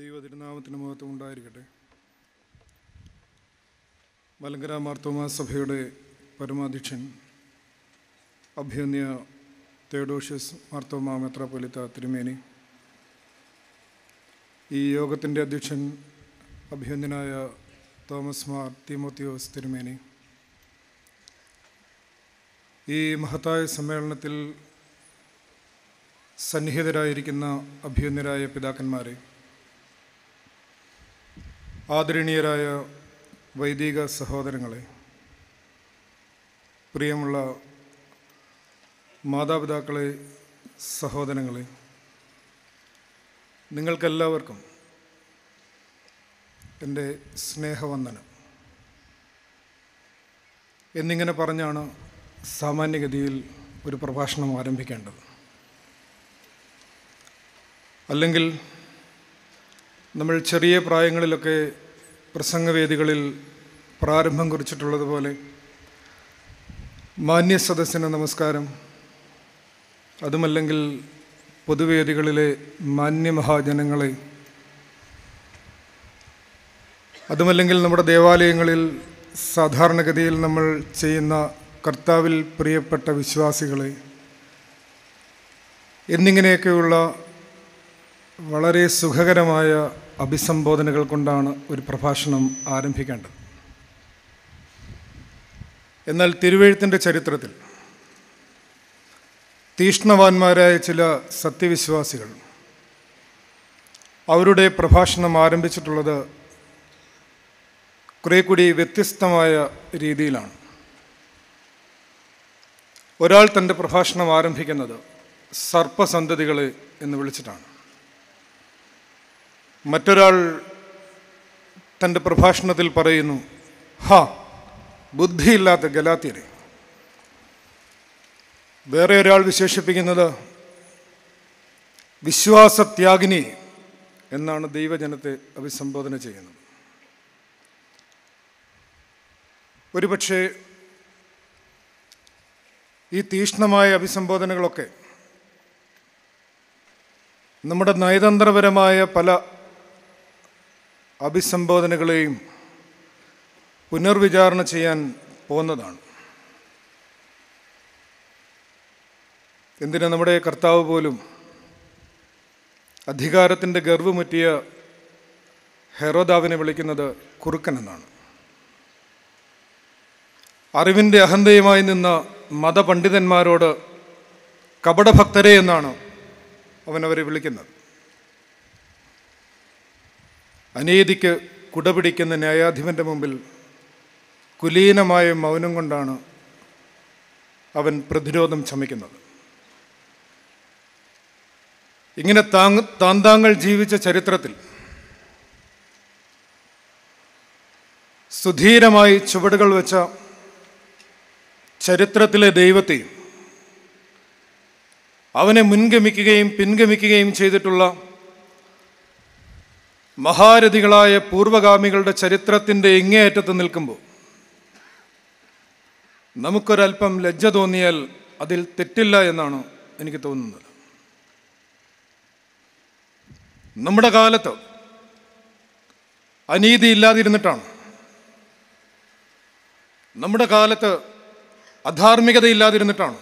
ദൈവതിരുനാമത്തിന് മഹത്വം ഉണ്ടായിരിക്കട്ടെ മലങ്കര മാർത്തോമാ സഭയുടെ പരമാധ്യക്ഷൻ അഭ്യന്യ തേഡോഷ്യസ് മാർത്തോമാ മെത്രാപ്പൊലിത്ത തിരുമേനി ഈ യോഗത്തിൻ്റെ അധ്യക്ഷൻ അഭ്യന്യനായ തോമസ് മാർ തിമോത്തിയോസ് തിരുമേനി ഈ മഹത്തായ സമ്മേളനത്തിൽ സന്നിഹിതരായിരിക്കുന്ന അഭ്യുന്നരായ പിതാക്കന്മാരെ ആദരണീയരായ വൈദിക സഹോദരങ്ങളെ പ്രിയമുള്ള മാതാപിതാക്കളെ സഹോദരങ്ങളെ നിങ്ങൾക്കെല്ലാവർക്കും എൻ്റെ സ്നേഹവന്ദനം എന്നിങ്ങനെ പറഞ്ഞാണ് സാമാന്യഗതിയിൽ ഒരു പ്രഭാഷണം ആരംഭിക്കേണ്ടത് അല്ലെങ്കിൽ നമ്മൾ ചെറിയ പ്രായങ്ങളിലൊക്കെ പ്രസംഗവേദികളിൽ പ്രാരംഭം കുറിച്ചിട്ടുള്ളതുപോലെ മാന്യ സദസ്സിന് നമസ്കാരം അതുമല്ലെങ്കിൽ പൊതുവേദികളിലെ മാന്യമഹാജനങ്ങളെ അതുമല്ലെങ്കിൽ നമ്മുടെ ദേവാലയങ്ങളിൽ സാധാരണഗതിയിൽ നമ്മൾ ചെയ്യുന്ന കർത്താവിൽ പ്രിയപ്പെട്ട വിശ്വാസികളെ എന്നിങ്ങനെയൊക്കെയുള്ള വളരെ സുഖകരമായ അഭിസംബോധനകൾ കൊണ്ടാണ് ഒരു പ്രഭാഷണം ആരംഭിക്കേണ്ടത് എന്നാൽ തിരുവഴുത്തിൻ്റെ ചരിത്രത്തിൽ തീഷ്ണവാന്മാരായ ചില സത്യവിശ്വാസികൾ അവരുടെ പ്രഭാഷണം ആരംഭിച്ചിട്ടുള്ളത് കുറേ കൂടി വ്യത്യസ്തമായ രീതിയിലാണ് ഒരാൾ തൻ്റെ പ്രഭാഷണം ആരംഭിക്കുന്നത് സർപ്പസന്തതികളെ എന്ന് വിളിച്ചിട്ടാണ് മറ്റൊരാൾ തൻ്റെ പ്രഭാഷണത്തിൽ പറയുന്നു ഹാ ബുദ്ധിയില്ലാത്ത ഗലാത്തിയരെ വേറെ ഒരാൾ വിശേഷിപ്പിക്കുന്നത് വിശ്വാസത്യാഗിനി എന്നാണ് ദൈവജനത്തെ അഭിസംബോധന ചെയ്യുന്നത് ഒരുപക്ഷെ ഈ തീക്ഷ്ണമായ അഭിസംബോധനകളൊക്കെ നമ്മുടെ നയതന്ത്രപരമായ പല അഭിസംബോധനകളെയും പുനർവിചാരണ ചെയ്യാൻ പോകുന്നതാണ് എന്തിനാ നമ്മുടെ കർത്താവ് പോലും അധികാരത്തിൻ്റെ ഗർവമുറ്റിയ ഹെറോദാവിനെ വിളിക്കുന്നത് കുറുക്കനെന്നാണ് അറിവിൻ്റെ അഹന്തയുമായി നിന്ന മതപണ്ഡിതന്മാരോട് കപടഭക്തരെ എന്നാണ് അവനവരെ വിളിക്കുന്നത് അനീതിക്ക് കുടപിടിക്കുന്ന ന്യായാധിപൻ്റെ മുമ്പിൽ കുലീനമായ മൗനം കൊണ്ടാണ് അവൻ പ്രതിരോധം ക്ഷമിക്കുന്നത് ഇങ്ങനെ താങ് താന്താങ്ങൾ ജീവിച്ച ചരിത്രത്തിൽ സുധീരമായി ചുവടുകൾ വെച്ച ചരിത്രത്തിലെ ദൈവത്തെയും അവനെ മുൻഗമിക്കുകയും പിൻഗമിക്കുകയും ചെയ്തിട്ടുള്ള മഹാരഥികളായ പൂർവകാമികളുടെ ചരിത്രത്തിൻ്റെ ഇങ്ങേയറ്റത്ത് നിൽക്കുമ്പോൾ നമുക്കൊരൽപ്പം ലജ്ജ തോന്നിയാൽ അതിൽ തെറ്റില്ല എന്നാണ് എനിക്ക് തോന്നുന്നത് നമ്മുടെ കാലത്ത് അനീതി ഇല്ലാതിരുന്നിട്ടാണ് നമ്മുടെ കാലത്ത് അധാർമികത ഇല്ലാതിരുന്നിട്ടാണ്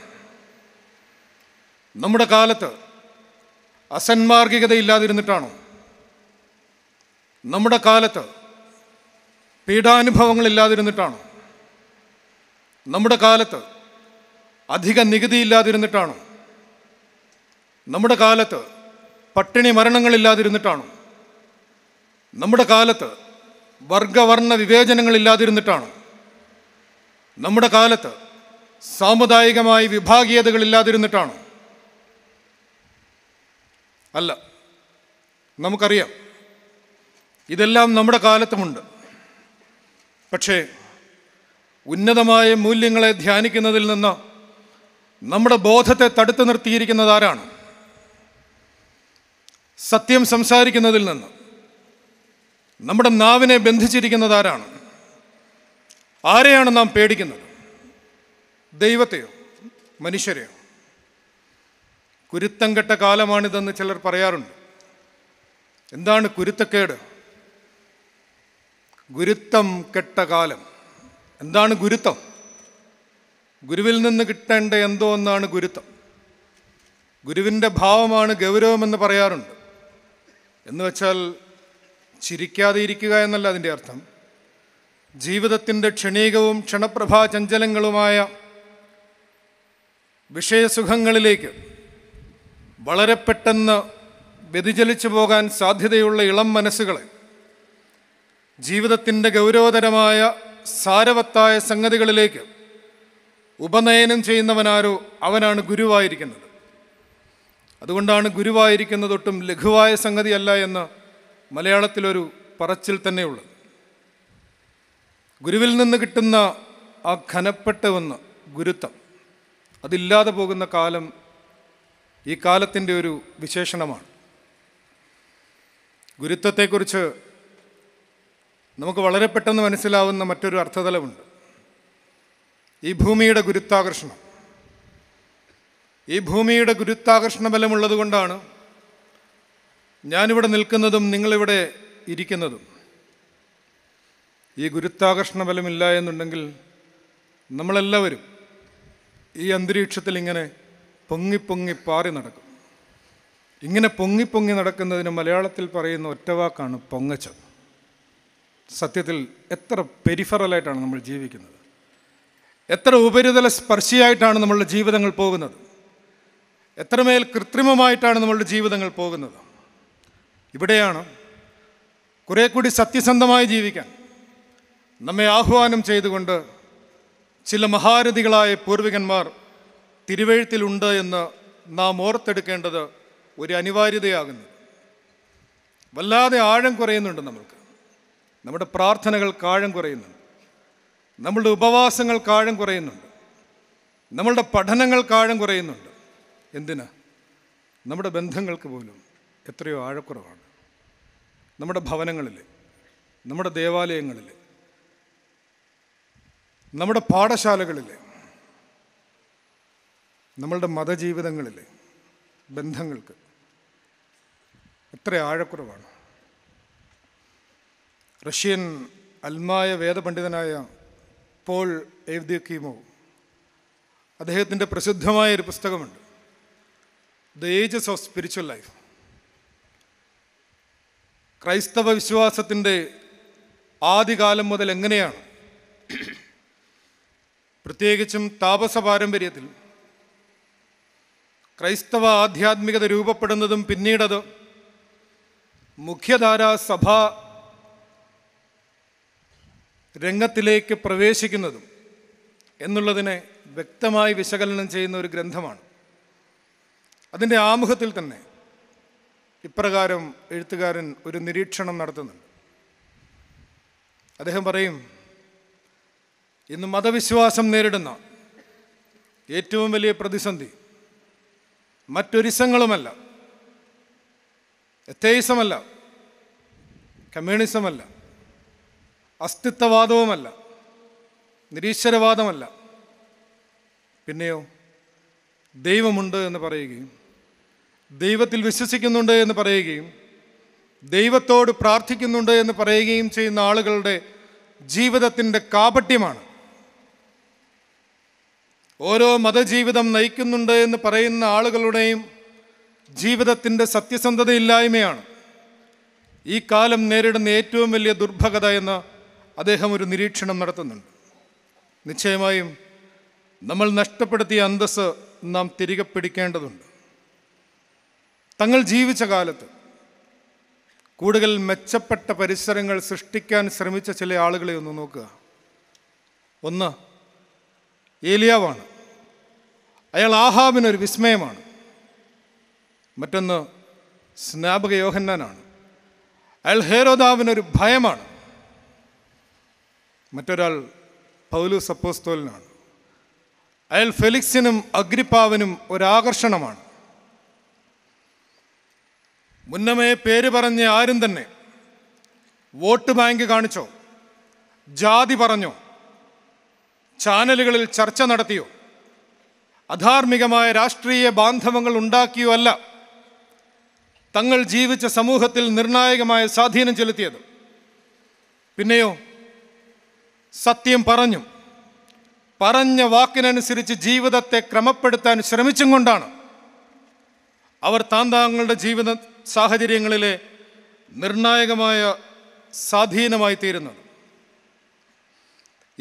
നമ്മുടെ കാലത്ത് അസന്മാർഗികത ഇല്ലാതിരുന്നിട്ടാണോ നമ്മുടെ കാലത്ത് പീഡാനുഭവങ്ങളില്ലാതിരുന്നിട്ടാണോ നമ്മുടെ കാലത്ത് അധിക ഇല്ലാതിരുന്നിട്ടാണോ നമ്മുടെ കാലത്ത് പട്ടിണി മരണങ്ങളില്ലാതിരുന്നിട്ടാണോ നമ്മുടെ കാലത്ത് വർഗവർണ്ണ വിവേചനങ്ങളില്ലാതിരുന്നിട്ടാണോ നമ്മുടെ കാലത്ത് സാമുദായികമായി വിഭാഗീയതകളില്ലാതിരുന്നിട്ടാണോ അല്ല നമുക്കറിയാം ഇതെല്ലാം നമ്മുടെ കാലത്തുമുണ്ട് പക്ഷേ ഉന്നതമായ മൂല്യങ്ങളെ ധ്യാനിക്കുന്നതിൽ നിന്ന് നമ്മുടെ ബോധത്തെ തടുത്തു നിർത്തിയിരിക്കുന്നത് ആരാണ് സത്യം സംസാരിക്കുന്നതിൽ നിന്ന് നമ്മുടെ നാവിനെ ബന്ധിച്ചിരിക്കുന്നത് ആരാണ് ആരെയാണ് നാം പേടിക്കുന്നത് ദൈവത്തെയോ മനുഷ്യരെയോ കുരുത്തം കെട്ട കാലമാണിതെന്ന് ചിലർ പറയാറുണ്ട് എന്താണ് കുരുത്തക്കേട് ഗുരുത്വം കെട്ട കാലം എന്താണ് ഗുരുത്വം ഗുരുവിൽ നിന്ന് കിട്ടേണ്ട എന്തോ ഒന്നാണ് ഗുരുത്വം ഗുരുവിൻ്റെ ഭാവമാണ് ഗൗരവമെന്ന് പറയാറുണ്ട് എന്ന് വെച്ചാൽ ചിരിക്കാതെ ഇരിക്കുക എന്നല്ല അതിൻ്റെ അർത്ഥം ജീവിതത്തിൻ്റെ ക്ഷണീകവും ക്ഷണപ്രഭാചഞ്ചലങ്ങളുമായ വിഷയസുഖങ്ങളിലേക്ക് വളരെ പെട്ടെന്ന് വ്യതിചലിച്ചു പോകാൻ സാധ്യതയുള്ള ഇളം മനസ്സുകളെ ജീവിതത്തിൻ്റെ ഗൗരവതരമായ സാരവത്തായ സംഗതികളിലേക്ക് ഉപനയനം ചെയ്യുന്നവനാരോ അവനാണ് ഗുരുവായിരിക്കുന്നത് അതുകൊണ്ടാണ് ഗുരുവായിരിക്കുന്നതൊട്ടും ലഘുവായ സംഗതിയല്ല എന്ന് മലയാളത്തിലൊരു പറച്ചിൽ തന്നെയുള്ളത് ഗുരുവിൽ നിന്ന് കിട്ടുന്ന ആ ഘനപ്പെട്ട ഒന്ന് ഗുരുത്വം അതില്ലാതെ പോകുന്ന കാലം ഈ കാലത്തിൻ്റെ ഒരു വിശേഷണമാണ് ഗുരുത്വത്തെക്കുറിച്ച് നമുക്ക് വളരെ പെട്ടെന്ന് മനസ്സിലാവുന്ന മറ്റൊരു അർത്ഥതലമുണ്ട് ഈ ഭൂമിയുടെ ഗുരുത്വാകർഷണം ഈ ഭൂമിയുടെ ഗുരുത്വാകർഷണ ബലമുള്ളത് കൊണ്ടാണ് ഞാനിവിടെ നിൽക്കുന്നതും നിങ്ങളിവിടെ ഇരിക്കുന്നതും ഈ ഗുരുത്വാകർഷണ ബലമില്ല എന്നുണ്ടെങ്കിൽ നമ്മളെല്ലാവരും ഈ അന്തരീക്ഷത്തിൽ ഇങ്ങനെ പൊങ്ങി പൊങ്ങി പാറി നടക്കും ഇങ്ങനെ പൊങ്ങി പൊങ്ങി നടക്കുന്നതിന് മലയാളത്തിൽ പറയുന്ന ഒറ്റവാക്കാണ് പൊങ്ങച്ചത് സത്യത്തിൽ എത്ര പെരിഫറലായിട്ടാണ് നമ്മൾ ജീവിക്കുന്നത് എത്ര ഉപരിതല സ്പർശിയായിട്ടാണ് നമ്മളുടെ ജീവിതങ്ങൾ പോകുന്നത് എത്രമേൽ കൃത്രിമമായിട്ടാണ് നമ്മളുടെ ജീവിതങ്ങൾ പോകുന്നത് ഇവിടെയാണ് കുറേ കൂടി സത്യസന്ധമായി ജീവിക്കാൻ നമ്മെ ആഹ്വാനം ചെയ്തുകൊണ്ട് ചില മഹാരഥികളായ പൂർവികന്മാർ തിരുവഴുത്തിലുണ്ട് എന്ന് നാം ഓർത്തെടുക്കേണ്ടത് ഒരു അനിവാര്യതയാകുന്നു വല്ലാതെ ആഴം കുറയുന്നുണ്ട് നമുക്ക് നമ്മുടെ പ്രാർത്ഥനകൾ കാഴം കുറയുന്നുണ്ട് നമ്മളുടെ ഉപവാസങ്ങൾ കാഴം കുറയുന്നുണ്ട് നമ്മളുടെ പഠനങ്ങൾ കാഴം കുറയുന്നുണ്ട് എന്തിനാ നമ്മുടെ ബന്ധങ്ങൾക്ക് പോലും എത്രയോ ആഴക്കുറവാണ് നമ്മുടെ ഭവനങ്ങളിൽ നമ്മുടെ ദേവാലയങ്ങളിൽ നമ്മുടെ പാഠശാലകളിൽ നമ്മളുടെ മതജീവിതങ്ങളിൽ ബന്ധങ്ങൾക്ക് എത്ര ആഴക്കുറവാണ് റഷ്യൻ അൽമായ വേദപണ്ഡിതനായ പോൾ എഴുതിയ കീമോ അദ്ദേഹത്തിൻ്റെ പ്രസിദ്ധമായ ഒരു പുസ്തകമുണ്ട് the ages of spiritual life ക്രൈസ്തവ വിശ്വാസത്തിൻ്റെ ആദ്യകാലം മുതൽ എങ്ങനെയാണ് പ്രത്യേകിച്ചും താപസ പാരമ്പര്യത്തിൽ ക്രൈസ്തവ ആധ്യാത്മികത രൂപപ്പെടുന്നതും പിന്നീടത് മുഖ്യധാരാ സഭാ രംഗത്തിലേക്ക് പ്രവേശിക്കുന്നതും എന്നുള്ളതിനെ വ്യക്തമായി വിശകലനം ചെയ്യുന്ന ഒരു ഗ്രന്ഥമാണ് അതിൻ്റെ ആമുഖത്തിൽ തന്നെ ഇപ്രകാരം എഴുത്തുകാരൻ ഒരു നിരീക്ഷണം നടത്തുന്നുണ്ട് അദ്ദേഹം പറയും ഇന്ന് മതവിശ്വാസം നേരിടുന്ന ഏറ്റവും വലിയ പ്രതിസന്ധി മറ്റൊരിസങ്ങളുമല്ല എത്തേയിസമല്ല കമ്മ്യൂണിസമല്ല അസ്തിത്വവാദവുമല്ല നിരീശ്വരവാദമല്ല പിന്നെയോ ദൈവമുണ്ട് എന്ന് പറയുകയും ദൈവത്തിൽ വിശ്വസിക്കുന്നുണ്ട് എന്ന് പറയുകയും ദൈവത്തോട് പ്രാർത്ഥിക്കുന്നുണ്ട് എന്ന് പറയുകയും ചെയ്യുന്ന ആളുകളുടെ ജീവിതത്തിൻ്റെ കാപട്യമാണ് ഓരോ മതജീവിതം നയിക്കുന്നുണ്ട് എന്ന് പറയുന്ന ആളുകളുടെയും ജീവിതത്തിൻ്റെ സത്യസന്ധതയില്ലായ്മയാണ് ഈ കാലം നേരിടുന്ന ഏറ്റവും വലിയ ദുർഭഗത എന്ന് അദ്ദേഹം ഒരു നിരീക്ഷണം നടത്തുന്നുണ്ട് നിശ്ചയമായും നമ്മൾ നഷ്ടപ്പെടുത്തിയ അന്തസ് നാം തിരികെ പിടിക്കേണ്ടതുണ്ട് തങ്ങൾ ജീവിച്ച കാലത്ത് കൂടുതൽ മെച്ചപ്പെട്ട പരിസരങ്ങൾ സൃഷ്ടിക്കാൻ ശ്രമിച്ച ചില ആളുകളെ ഒന്ന് നോക്കുക ഒന്ന് ഏലിയാവാണ് അയാൾ ആഹാബിനൊരു വിസ്മയമാണ് മറ്റൊന്ന് സ്നാപക യോഹന്നാനാണ് അയാൾ ഹേരോദാവിനൊരു ഭയമാണ് മറ്റൊരാൾ പൗലു സപ്പോസ്തോലിനാണ് അയാൾ ഫെലിക്സിനും അഗ്രിപ്പാവിനും ഒരാകർഷണമാണ് മുന്നമേ പേര് പറഞ്ഞ് ആരും തന്നെ വോട്ട് ബാങ്ക് കാണിച്ചോ ജാതി പറഞ്ഞോ ചാനലുകളിൽ ചർച്ച നടത്തിയോ അധാർമികമായ രാഷ്ട്രീയ ബാന്ധവങ്ങൾ ഉണ്ടാക്കിയോ അല്ല തങ്ങൾ ജീവിച്ച സമൂഹത്തിൽ നിർണായകമായ സ്വാധീനം ചെലുത്തിയത് പിന്നെയോ സത്യം പറഞ്ഞു പറഞ്ഞ വാക്കിനനുസരിച്ച് ജീവിതത്തെ ക്രമപ്പെടുത്താൻ ശ്രമിച്ചും കൊണ്ടാണ് അവർ താന്താങ്ങളുടെ ജീവിത സാഹചര്യങ്ങളിലെ നിർണായകമായ സ്വാധീനമായി തീരുന്നത്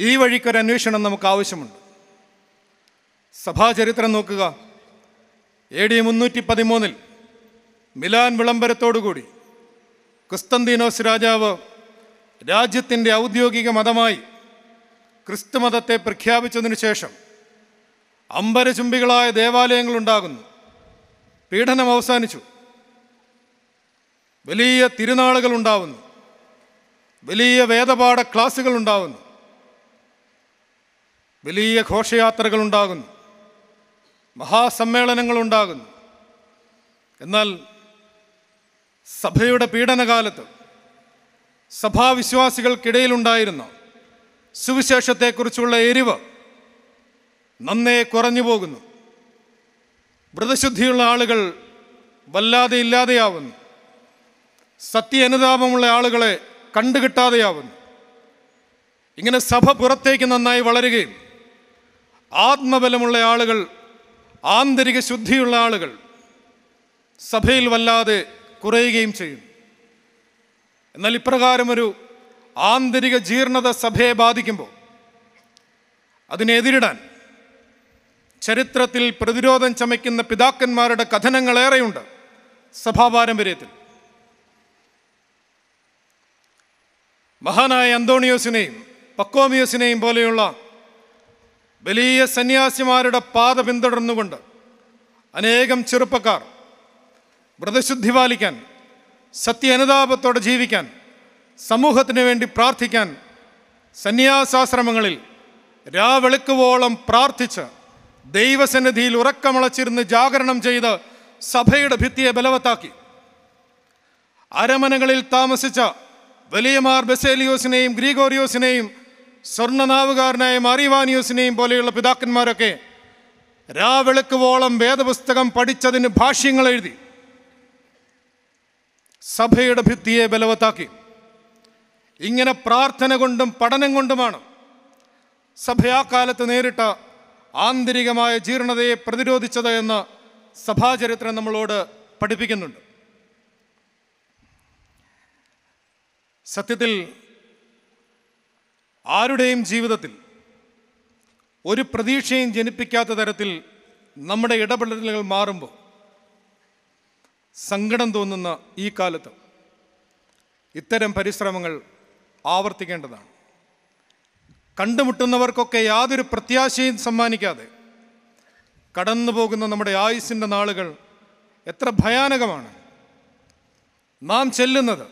ഈ വഴിക്കൊരു അന്വേഷണം നമുക്ക് ആവശ്യമുണ്ട് സഭാചരിത്രം നോക്കുക എ ഡി മുന്നൂറ്റി പതിമൂന്നിൽ മിലാൻ വിളംബരത്തോടുകൂടി കുസ്തന്തീനോസ് രാജാവ് രാജ്യത്തിൻ്റെ ഔദ്യോഗിക മതമായി ക്രിസ്തുമതത്തെ പ്രഖ്യാപിച്ചതിനു ശേഷം അമ്പരചുംബികളായ ദേവാലയങ്ങളുണ്ടാകുന്നു പീഡനം അവസാനിച്ചു വലിയ തിരുനാളുകൾ ഉണ്ടാവുന്നു വലിയ വേദപാഠ ക്ലാസ്സുകൾ ഉണ്ടാവുന്നു വലിയ ഘോഷയാത്രകൾ ഉണ്ടാകുന്നു മഹാസമ്മേളനങ്ങൾ ഉണ്ടാകുന്നു എന്നാൽ സഭയുടെ പീഡനകാലത്ത് സഭാവിശ്വാസികൾക്കിടയിലുണ്ടായിരുന്ന സുവിശേഷത്തെക്കുറിച്ചുള്ള എരിവ് നന്നേ കുറഞ്ഞു പോകുന്നു വ്രതശുദ്ധിയുള്ള ആളുകൾ വല്ലാതെ ഇല്ലാതെയാവുന്നു സത്യ അനുതാപമുള്ള ആളുകളെ കണ്ടുകിട്ടാതെയാവുന്നു ഇങ്ങനെ സഭ പുറത്തേക്ക് നന്നായി വളരുകയും ആത്മബലമുള്ള ആളുകൾ ആന്തരിക ശുദ്ധിയുള്ള ആളുകൾ സഭയിൽ വല്ലാതെ കുറയുകയും ചെയ്യും എന്നാൽ ഇപ്രകാരമൊരു ആന്തരിക ജീർണത സഭയെ ബാധിക്കുമ്പോൾ അതിനെ എതിരിടാൻ ചരിത്രത്തിൽ പ്രതിരോധം ചമയ്ക്കുന്ന പിതാക്കന്മാരുടെ കഥനങ്ങളേറെയുണ്ട് സഭാപാരമ്പര്യത്തിൽ മഹാനായ അന്തോണിയോസിനെയും പക്കോമിയോസിനെയും പോലെയുള്ള വലിയ സന്യാസിമാരുടെ പാത പിന്തുടർന്നുകൊണ്ട് അനേകം ചെറുപ്പക്കാർ വ്രതശുദ്ധി പാലിക്കാൻ സത്യ അനുതാപത്തോടെ ജീവിക്കാൻ സമൂഹത്തിന് വേണ്ടി പ്രാർത്ഥിക്കാൻ സന്യാസാശ്രമങ്ങളിൽ രാവെളുക്കുവോളം പ്രാർത്ഥിച്ച് ദൈവസന്നിധിയിൽ ഉറക്കമളച്ചിരുന്ന് ജാഗരണം ചെയ്ത് സഭയുടെ ഭിത്തിയെ ബലവത്താക്കി അരമനകളിൽ താമസിച്ച വലിയമാർ ബസേലിയോസിനെയും ഗ്രീഗോറിയോസിനെയും സ്വർണനാവുകാരനായ മാറിവാനിയോസിനെയും പോലെയുള്ള പിതാക്കന്മാരൊക്കെ രാവെളുക്കുവോളം വേദപുസ്തകം പഠിച്ചതിന് ഭാഷ്യങ്ങൾ എഴുതി സഭയുടെ ഭിത്തിയെ ബലവത്താക്കി ഇങ്ങനെ പ്രാർത്ഥന കൊണ്ടും പഠനം കൊണ്ടുമാണ് സഭയാക്കാലത്ത് നേരിട്ട ആന്തരികമായ ജീർണതയെ പ്രതിരോധിച്ചത് എന്ന് സഭാചരിത്രം നമ്മളോട് പഠിപ്പിക്കുന്നുണ്ട് സത്യത്തിൽ ആരുടെയും ജീവിതത്തിൽ ഒരു പ്രതീക്ഷയും ജനിപ്പിക്കാത്ത തരത്തിൽ നമ്മുടെ ഇടപെടലുകൾ മാറുമ്പോൾ സങ്കടം തോന്നുന്ന ഈ കാലത്ത് ഇത്തരം പരിശ്രമങ്ങൾ ആവർത്തിക്കേണ്ടതാണ് കണ്ടുമുട്ടുന്നവർക്കൊക്കെ യാതൊരു പ്രത്യാശയും സമ്മാനിക്കാതെ കടന്നു പോകുന്ന നമ്മുടെ ആയുസിൻ്റെ നാളുകൾ എത്ര ഭയാനകമാണ് നാം ചെല്ലുന്നത്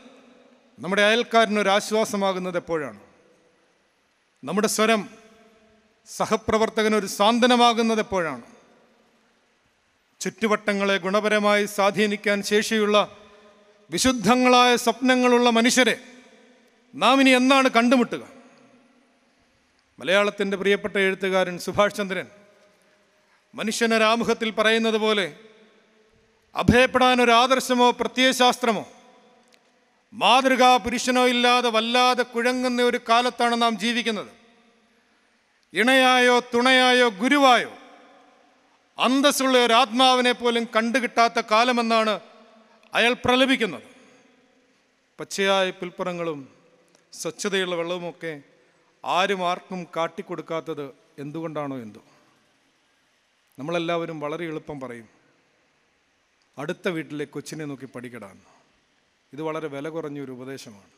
നമ്മുടെ അയൽക്കാരനൊരാശ്വാസമാകുന്നത് എപ്പോഴാണ് നമ്മുടെ സ്വരം സഹപ്രവർത്തകനൊരു സാന്ത്വനമാകുന്നത് എപ്പോഴാണ് ചുറ്റുവട്ടങ്ങളെ ഗുണപരമായി സ്വാധീനിക്കാൻ ശേഷിയുള്ള വിശുദ്ധങ്ങളായ സ്വപ്നങ്ങളുള്ള മനുഷ്യരെ നാം ഇനി എന്നാണ് കണ്ടുമുട്ടുക മലയാളത്തിൻ്റെ പ്രിയപ്പെട്ട എഴുത്തുകാരൻ സുഭാഷ് ചന്ദ്രൻ മനുഷ്യനൊരാമുഖത്തിൽ പറയുന്നത് പോലെ അഭയപ്പെടാൻ ഒരു ആദർശമോ പ്രത്യയശാസ്ത്രമോ മാതൃകാ പുരുഷനോ ഇല്ലാതെ വല്ലാതെ കുഴങ്ങുന്ന ഒരു കാലത്താണ് നാം ജീവിക്കുന്നത് ഇണയായോ തുണയായോ ഗുരുവായോ അന്തസ്സുള്ള ഒരു ആത്മാവിനെ പോലും കണ്ടുകിട്ടാത്ത കാലമെന്നാണ് അയാൾ പ്രലപിക്കുന്നത് പച്ചയായ പുൽപ്പുറങ്ങളും സ്വച്ഛതയുള്ള വെള്ളവുമൊക്കെ ആരും ആർക്കും കാട്ടിക്കൊടുക്കാത്തത് എന്തുകൊണ്ടാണോ എന്തോ നമ്മളെല്ലാവരും വളരെ എളുപ്പം പറയും അടുത്ത വീട്ടിലെ കൊച്ചിനെ നോക്കി പഠിക്കടാന്ന് ഇത് വളരെ വില കുറഞ്ഞൊരു ഉപദേശമാണ്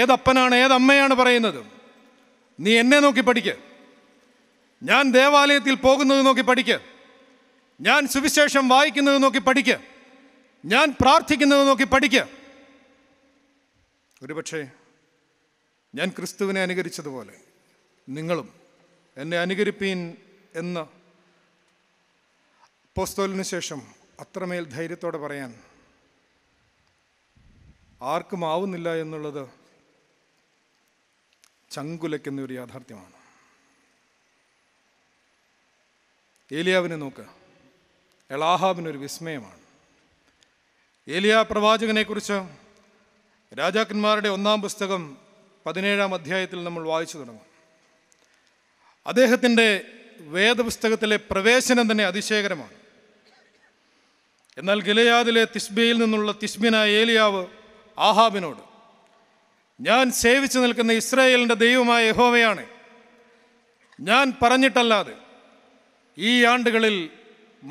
ഏതപ്പനാണ് ഏതമ്മയാണ് പറയുന്നത് നീ എന്നെ നോക്കി പഠിക്ക ഞാൻ ദേവാലയത്തിൽ പോകുന്നത് നോക്കി പഠിക്ക ഞാൻ സുവിശേഷം വായിക്കുന്നത് നോക്കി പഠിക്ക ഞാൻ പ്രാർത്ഥിക്കുന്നത് നോക്കി പഠിക്കുക ഒരുപക്ഷെ ഞാൻ ക്രിസ്തുവിനെ അനുകരിച്ചതുപോലെ നിങ്ങളും എന്നെ അനുകരിപ്പീൻ എന്ന് പോസ്തോലിന് ശേഷം അത്രമേൽ ധൈര്യത്തോടെ പറയാൻ ആർക്കും ആവുന്നില്ല എന്നുള്ളത് ചങ്കുലയ്ക്കുന്ന ഒരു യാഥാർത്ഥ്യമാണ് ഏലിയാവിനെ നോക്ക് എളാഹാബിനൊരു വിസ്മയമാണ് ഏലിയ പ്രവാചകനെക്കുറിച്ച് രാജാക്കന്മാരുടെ ഒന്നാം പുസ്തകം പതിനേഴാം അധ്യായത്തിൽ നമ്മൾ വായിച്ചു തുടങ്ങും അദ്ദേഹത്തിൻ്റെ വേദപുസ്തകത്തിലെ പ്രവേശനം തന്നെ അതിശയകരമാണ് എന്നാൽ ഗിലയാദിലെ തിസ്ബയിൽ നിന്നുള്ള തിസ്മിനായ ഏലിയാവ് ആഹാബിനോട് ഞാൻ സേവിച്ചു നിൽക്കുന്ന ഇസ്രായേലിൻ്റെ ദൈവമായ യഹോവയാണ് ഞാൻ പറഞ്ഞിട്ടല്ലാതെ ഈ ആണ്ടുകളിൽ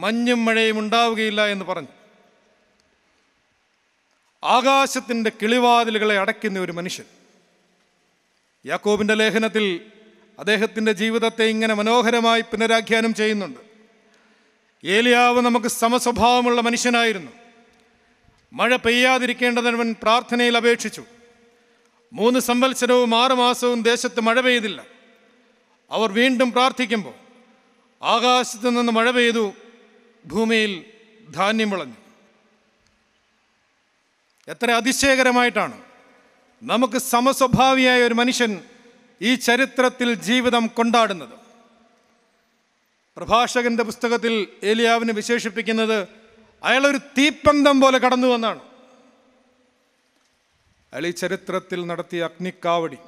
മഞ്ഞും മഴയും ഉണ്ടാവുകയില്ല എന്ന് പറഞ്ഞു ആകാശത്തിൻ്റെ കിളിവാതിലുകളെ അടയ്ക്കുന്ന ഒരു മനുഷ്യൻ യാക്കോബിൻ്റെ ലേഖനത്തിൽ അദ്ദേഹത്തിൻ്റെ ജീവിതത്തെ ഇങ്ങനെ മനോഹരമായി പുനരാഖ്യാനം ചെയ്യുന്നുണ്ട് ഏലിയാവ് നമുക്ക് സമസ്വഭാവമുള്ള മനുഷ്യനായിരുന്നു മഴ പെയ്യാതിരിക്കേണ്ടതവൻ പ്രാർത്ഥനയിൽ അപേക്ഷിച്ചു മൂന്ന് സംവത്സരവും ആറ് മാസവും ദേശത്ത് മഴ പെയ്തില്ല അവർ വീണ്ടും പ്രാർത്ഥിക്കുമ്പോൾ ആകാശത്തു നിന്ന് മഴ പെയ്തു ഭൂമിയിൽ ധാന്യം വിളഞ്ഞു എത്ര അതിശയകരമായിട്ടാണ് നമുക്ക് സമസ്വഭാവിയായ ഒരു മനുഷ്യൻ ഈ ചരിത്രത്തിൽ ജീവിതം കൊണ്ടാടുന്നത് പ്രഭാഷകന്റെ പുസ്തകത്തിൽ ഏലിയാവിനെ വിശേഷിപ്പിക്കുന്നത് അയാളൊരു തീപ്പന്തം പോലെ കടന്നു വന്നാണ് അയാൾ ഈ ചരിത്രത്തിൽ നടത്തിയ അഗ്നിക്കാവടി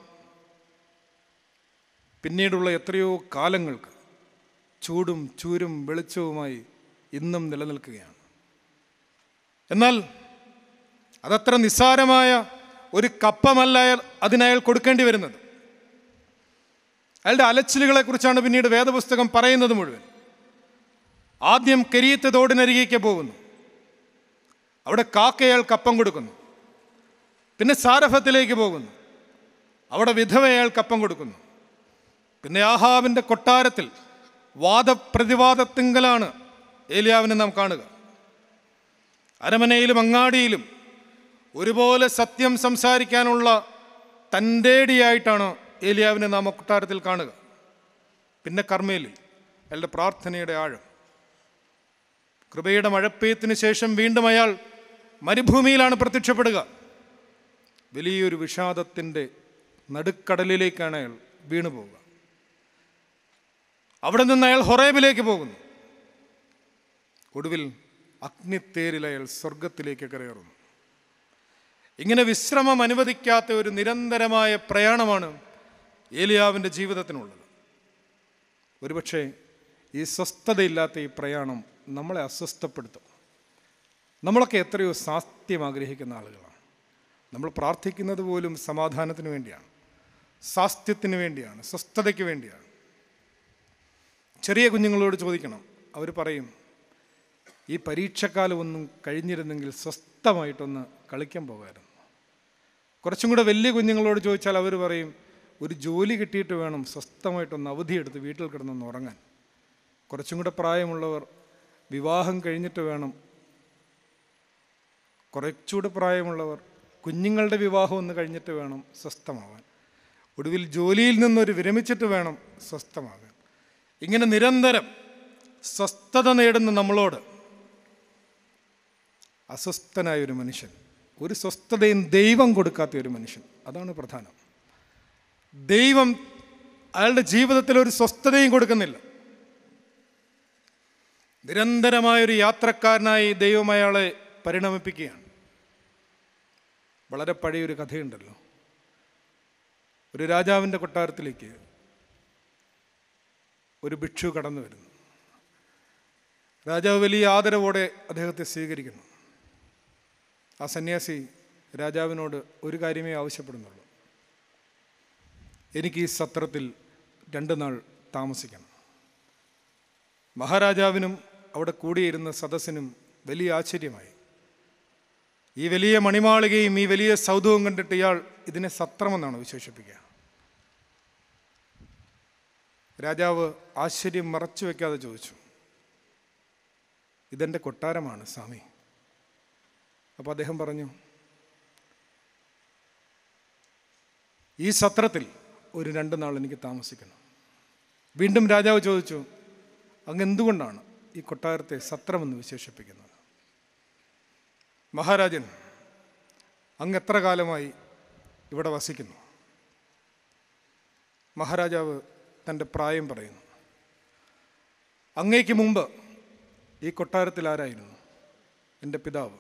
പിന്നീടുള്ള എത്രയോ കാലങ്ങൾക്ക് ചൂടും ചൂരും വെളിച്ചവുമായി ഇന്നും നിലനിൽക്കുകയാണ് എന്നാൽ അതത്ര നിസ്സാരമായ ഒരു കപ്പമല്ല അയാൾ അതിനയാൾ കൊടുക്കേണ്ടി വരുന്നത് അയാളുടെ കുറിച്ചാണ് പിന്നീട് വേദപുസ്തകം പറയുന്നത് മുഴുവൻ ആദ്യം കെരിയത്ത് തോടിനരികേക്ക് പോകുന്നു അവിടെ കാക്കയാൾ കപ്പം കൊടുക്കുന്നു പിന്നെ സാരഫത്തിലേക്ക് പോകുന്നു അവിടെ വിധവയാൾ കപ്പം കൊടുക്കുന്നു പിന്നെ ആഹാവിൻ്റെ കൊട്ടാരത്തിൽ വാദപ്രതിവാദത്തിങ്കലാണ് ഏലിയാവിനെ നാം കാണുക അരമനയിലും അങ്ങാടിയിലും ഒരുപോലെ സത്യം സംസാരിക്കാനുള്ള തൻ്റെടിയായിട്ടാണ് ഏലിയാവിനെ നാം കൊട്ടാരത്തിൽ കാണുക പിന്നെ കർമ്മയിൽ അയാളുടെ പ്രാർത്ഥനയുടെ ആഴം കൃപയുടെ മഴപ്പെയ്ത്തിന് ശേഷം വീണ്ടും അയാൾ മരുഭൂമിയിലാണ് പ്രത്യക്ഷപ്പെടുക വലിയൊരു വിഷാദത്തിൻ്റെ നടുക്കടലിലേക്കാണ് അയാൾ വീണു പോവുക അവിടെ നിന്ന് അയാൾ ഹൊറേബിലേക്ക് പോകുന്നു ഒടുവിൽ അഗ്നിത്തേരിൽ അയാൾ സ്വർഗത്തിലേക്ക് കയറുന്നു ഇങ്ങനെ വിശ്രമം അനുവദിക്കാത്ത ഒരു നിരന്തരമായ പ്രയാണമാണ് ഏലിയാവിൻ്റെ ജീവിതത്തിനുള്ളത് ഒരുപക്ഷെ ഈ സ്വസ്ഥതയില്ലാത്ത ഈ പ്രയാണം നമ്മളെ അസ്വസ്ഥപ്പെടുത്തും നമ്മളൊക്കെ എത്രയോ സാസ്ത്യം ആഗ്രഹിക്കുന്ന ആളുകളാണ് നമ്മൾ പ്രാർത്ഥിക്കുന്നത് പോലും സമാധാനത്തിന് വേണ്ടിയാണ് സാസ്ത്യത്തിന് വേണ്ടിയാണ് സ്വസ്ഥതയ്ക്ക് വേണ്ടിയാണ് ചെറിയ കുഞ്ഞുങ്ങളോട് ചോദിക്കണം അവർ പറയും ഈ പരീക്ഷക്കാലമൊന്നും കഴിഞ്ഞിരുന്നെങ്കിൽ സ്വസ്ഥമായിട്ടൊന്ന് കളിക്കാൻ പോകാമായിരുന്നു കുറച്ചും കൂടെ വലിയ കുഞ്ഞുങ്ങളോട് ചോദിച്ചാൽ അവർ പറയും ഒരു ജോലി കിട്ടിയിട്ട് വേണം സ്വസ്ഥമായിട്ടൊന്ന് അവധിയെടുത്ത് വീട്ടിൽ കിടന്നൊന്ന് ഉറങ്ങാൻ കുറച്ചും കൂടെ പ്രായമുള്ളവർ വിവാഹം കഴിഞ്ഞിട്ട് വേണം കുറച്ചുകൂടെ പ്രായമുള്ളവർ കുഞ്ഞുങ്ങളുടെ വിവാഹം ഒന്ന് കഴിഞ്ഞിട്ട് വേണം സ്വസ്ഥമാവാൻ ഒടുവിൽ ജോലിയിൽ നിന്നൊരു വിരമിച്ചിട്ട് വേണം സ്വസ്ഥമാകാൻ ഇങ്ങനെ നിരന്തരം സ്വസ്ഥത നേടുന്ന നമ്മളോട് അസ്വസ്ഥനായ ഒരു മനുഷ്യൻ ഒരു സ്വസ്ഥതയും ദൈവം കൊടുക്കാത്ത ഒരു മനുഷ്യൻ അതാണ് പ്രധാനം ദൈവം അയാളുടെ ജീവിതത്തിൽ ഒരു സ്വസ്ഥതയും കൊടുക്കുന്നില്ല നിരന്തരമായൊരു യാത്രക്കാരനായി ദൈവം അയാളെ പരിണമിപ്പിക്കുകയാണ് വളരെ പഴയൊരു കഥയുണ്ടല്ലോ ഒരു രാജാവിൻ്റെ കൊട്ടാരത്തിലേക്ക് ഒരു ഭിക്ഷു കടന്നു വരുന്നു രാജാവ് വലിയ ആദരവോടെ അദ്ദേഹത്തെ സ്വീകരിക്കുന്നു ആ സന്യാസി രാജാവിനോട് ഒരു കാര്യമേ ആവശ്യപ്പെടുന്നുള്ളൂ എനിക്ക് ഈ സത്രത്തിൽ രണ്ട് നാൾ താമസിക്കണം മഹാരാജാവിനും അവിടെ കൂടിയിരുന്ന സദസ്സിനും വലിയ ആശ്ചര്യമായി ഈ വലിയ മണിമാളികയും ഈ വലിയ സൗധവും കണ്ടിട്ട് ഇയാൾ ഇതിനെ സത്രമെന്നാണ് വിശേഷിപ്പിക്കുക രാജാവ് ആശ്ചര്യം മറച്ചു വയ്ക്കാതെ ചോദിച്ചു ഇതെൻ്റെ കൊട്ടാരമാണ് സ്വാമി അപ്പോൾ അദ്ദേഹം പറഞ്ഞു ഈ സത്രത്തിൽ ഒരു രണ്ട് നാൾ എനിക്ക് താമസിക്കണം വീണ്ടും രാജാവ് ചോദിച്ചു അങ്ങ് എന്തുകൊണ്ടാണ് ഈ കൊട്ടാരത്തെ സത്രമെന്ന് വിശേഷിപ്പിക്കുന്നത് മഹാരാജൻ അങ്ങ് എത്ര കാലമായി ഇവിടെ വസിക്കുന്നു മഹാരാജാവ് തൻ്റെ പ്രായം പറയുന്നു അങ്ങേക്ക് മുമ്പ് ഈ കൊട്ടാരത്തിൽ ആരായിരുന്നു എൻ്റെ പിതാവ്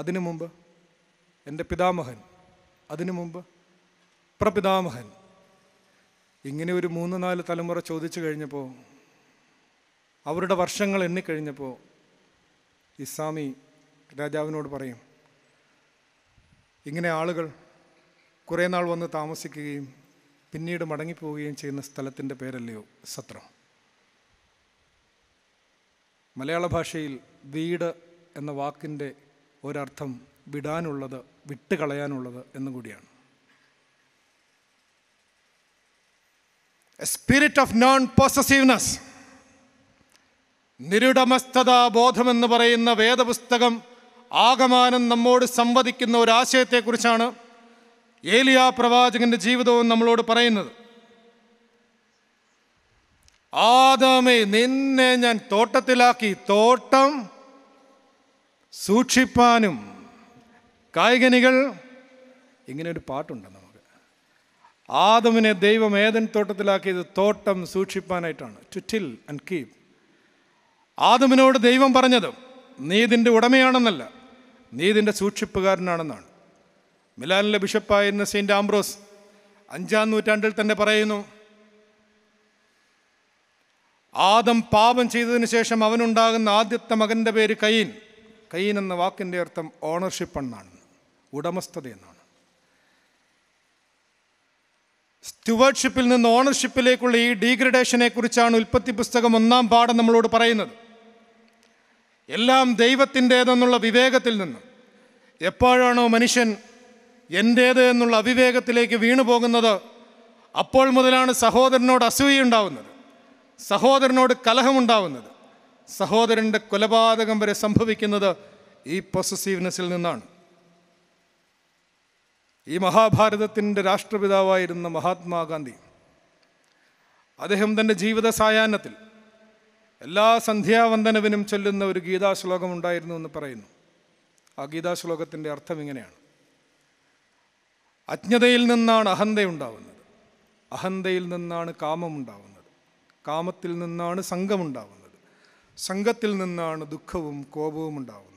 അതിനു മുമ്പ് എൻ്റെ പിതാമഹൻ അതിനു മുമ്പ് പ്രപിതാമഹൻ ഇങ്ങനെ ഒരു മൂന്ന് നാല് തലമുറ ചോദിച്ചു കഴിഞ്ഞപ്പോൾ അവരുടെ വർഷങ്ങൾ എണ്ണിക്കഴിഞ്ഞപ്പോൾ ഇസ്സാമി രാജാവിനോട് പറയും ഇങ്ങനെ ആളുകൾ കുറേ നാൾ വന്ന് താമസിക്കുകയും പിന്നീട് മടങ്ങിപ്പോവുകയും ചെയ്യുന്ന സ്ഥലത്തിൻ്റെ പേരല്ലയോ സത്രം മലയാള ഭാഷയിൽ വീട് എന്ന വാക്കിൻ്റെ ഒരർത്ഥം വിടാനുള്ളത് വിട്ടുകളയാനുള്ളത് എന്നും കൂടിയാണ് സ്പിരിറ്റ് ഓഫ് നോൺ പോസസീവ്നെസ് നിരുടമസ്ഥതാ ബോധമെന്ന് പറയുന്ന വേദപുസ്തകം ആകമാനം നമ്മോട് സംവദിക്കുന്ന ഒരാശയത്തെക്കുറിച്ചാണ് ഏലിയ പ്രവാചകന്റെ ജീവിതവും നമ്മളോട് പറയുന്നത് ആദമേ നിന്നെ ഞാൻ തോട്ടത്തിലാക്കി തോട്ടം സൂക്ഷിപ്പാനും കായികനികൾ ഇങ്ങനെ ഒരു പാട്ടുണ്ട് നമുക്ക് ആദമിനെ ദൈവം ഏതൻ തോട്ടത്തിലാക്കിയത് തോട്ടം സൂക്ഷിപ്പാനായിട്ടാണ് ടു ടിൽ ആൻഡ് കീപ് ആദമിനോട് ദൈവം പറഞ്ഞത് നീ ഇതിൻ്റെ ഉടമയാണെന്നല്ല നീ ഇതിൻ്റെ സൂക്ഷിപ്പുകാരനാണെന്നാണ് മിലാനിലെ ബിഷപ്പായിരുന്ന സെയിൻ്റ് ആംബ്രോസ് അഞ്ചാം നൂറ്റാണ്ടിൽ തന്നെ പറയുന്നു ആദം പാപം ചെയ്തതിന് ശേഷം അവനുണ്ടാകുന്ന ആദ്യത്തെ മകൻ്റെ പേര് കയ്യൻ കയ്യിൻ എന്ന വാക്കിൻ്റെ അർത്ഥം ഓണർഷിപ്പ് എന്നാണ് ഉടമസ്ഥത എന്നാണ് സ്റ്റുവേർഡ്ഷിപ്പിൽ നിന്ന് ഓണർഷിപ്പിലേക്കുള്ള ഈ ഡീഗ്രഡേഷനെ കുറിച്ചാണ് ഉൽപ്പത്തി പുസ്തകം ഒന്നാം പാഠം നമ്മളോട് പറയുന്നത് എല്ലാം ദൈവത്തിൻ്റേതെന്നുള്ള വിവേകത്തിൽ നിന്ന് എപ്പോഴാണോ മനുഷ്യൻ എൻ്റേത് എന്നുള്ള അവിവേകത്തിലേക്ക് വീണു പോകുന്നത് അപ്പോൾ മുതലാണ് സഹോദരനോട് അസൂയുണ്ടാവുന്നത് സഹോദരനോട് കലഹമുണ്ടാവുന്നത് സഹോദരൻ്റെ കൊലപാതകം വരെ സംഭവിക്കുന്നത് ഈ പൊസസീവ്നെസ്സിൽ നിന്നാണ് ഈ മഹാഭാരതത്തിൻ്റെ രാഷ്ട്രപിതാവായിരുന്ന മഹാത്മാഗാന്ധി അദ്ദേഹം തൻ്റെ ജീവിത സായാഹ്നത്തിൽ എല്ലാ സന്ധ്യാവന്ദനവിനും ചൊല്ലുന്ന ഒരു ഗീതാശ്ലോകം ഉണ്ടായിരുന്നു എന്ന് പറയുന്നു ആ ഗീതാശ്ലോകത്തിൻ്റെ അർത്ഥം ഇങ്ങനെയാണ് അജ്ഞതയിൽ നിന്നാണ് അഹന്തയുണ്ടാവുന്നത് അഹന്തയിൽ നിന്നാണ് കാമമുണ്ടാവുന്നത് കാമത്തിൽ നിന്നാണ് സംഘമുണ്ടാവുന്നത് സംഘത്തിൽ നിന്നാണ് ദുഃഖവും കോപവും ഉണ്ടാവുന്നത്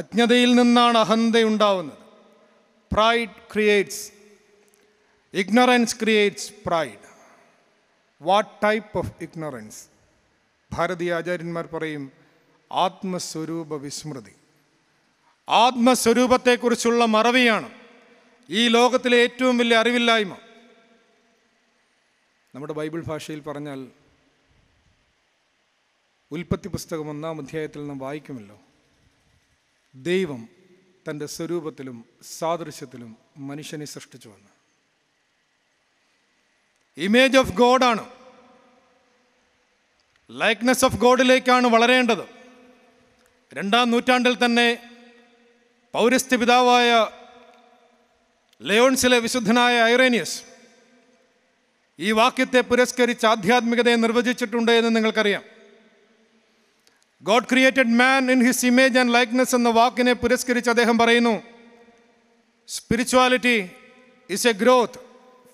അജ്ഞതയിൽ നിന്നാണ് അഹന്തയുണ്ടാവുന്നത് pride creates ignorance creates pride what type of ignorance ഭാരതീയ ആചാര്യന്മാർ പറയും ആത്മസ്വരൂപ വിസ്മൃതി ആത്മസ്വരൂപത്തെക്കുറിച്ചുള്ള മറവിയാണ് ഈ ലോകത്തിലെ ഏറ്റവും വലിയ അറിവില്ലായ്മ നമ്മുടെ ബൈബിൾ ഭാഷയിൽ പറഞ്ഞാൽ ഉൽപ്പത്തി പുസ്തകം ഒന്നാം അധ്യായത്തിൽ നാം വായിക്കുമല്ലോ ദൈവം തൻ്റെ സ്വരൂപത്തിലും സാദൃശ്യത്തിലും മനുഷ്യനെ സൃഷ്ടിച്ചു വന്നു ഇമേജ് ഓഫ് ഗോഡാണ് ലൈക്ക്നെസ് ഓഫ് ഗോഡിലേക്കാണ് വളരേണ്ടത് രണ്ടാം നൂറ്റാണ്ടിൽ തന്നെ പൗരസ്ത്യ പിതാവായ ലയോൺസിലെ വിശുദ്ധനായ ഐറേനിയസ് ഈ വാക്യത്തെ പുരസ്കരിച്ച് ആധ്യാത്മികതയെ നിർവചിച്ചിട്ടുണ്ട് എന്ന് നിങ്ങൾക്കറിയാം God created man in his image and likeness എന്ന വാക്കിനെ പുരസ്കരിച്ച് അദ്ദേഹം പറയുന്നു spirituality is a growth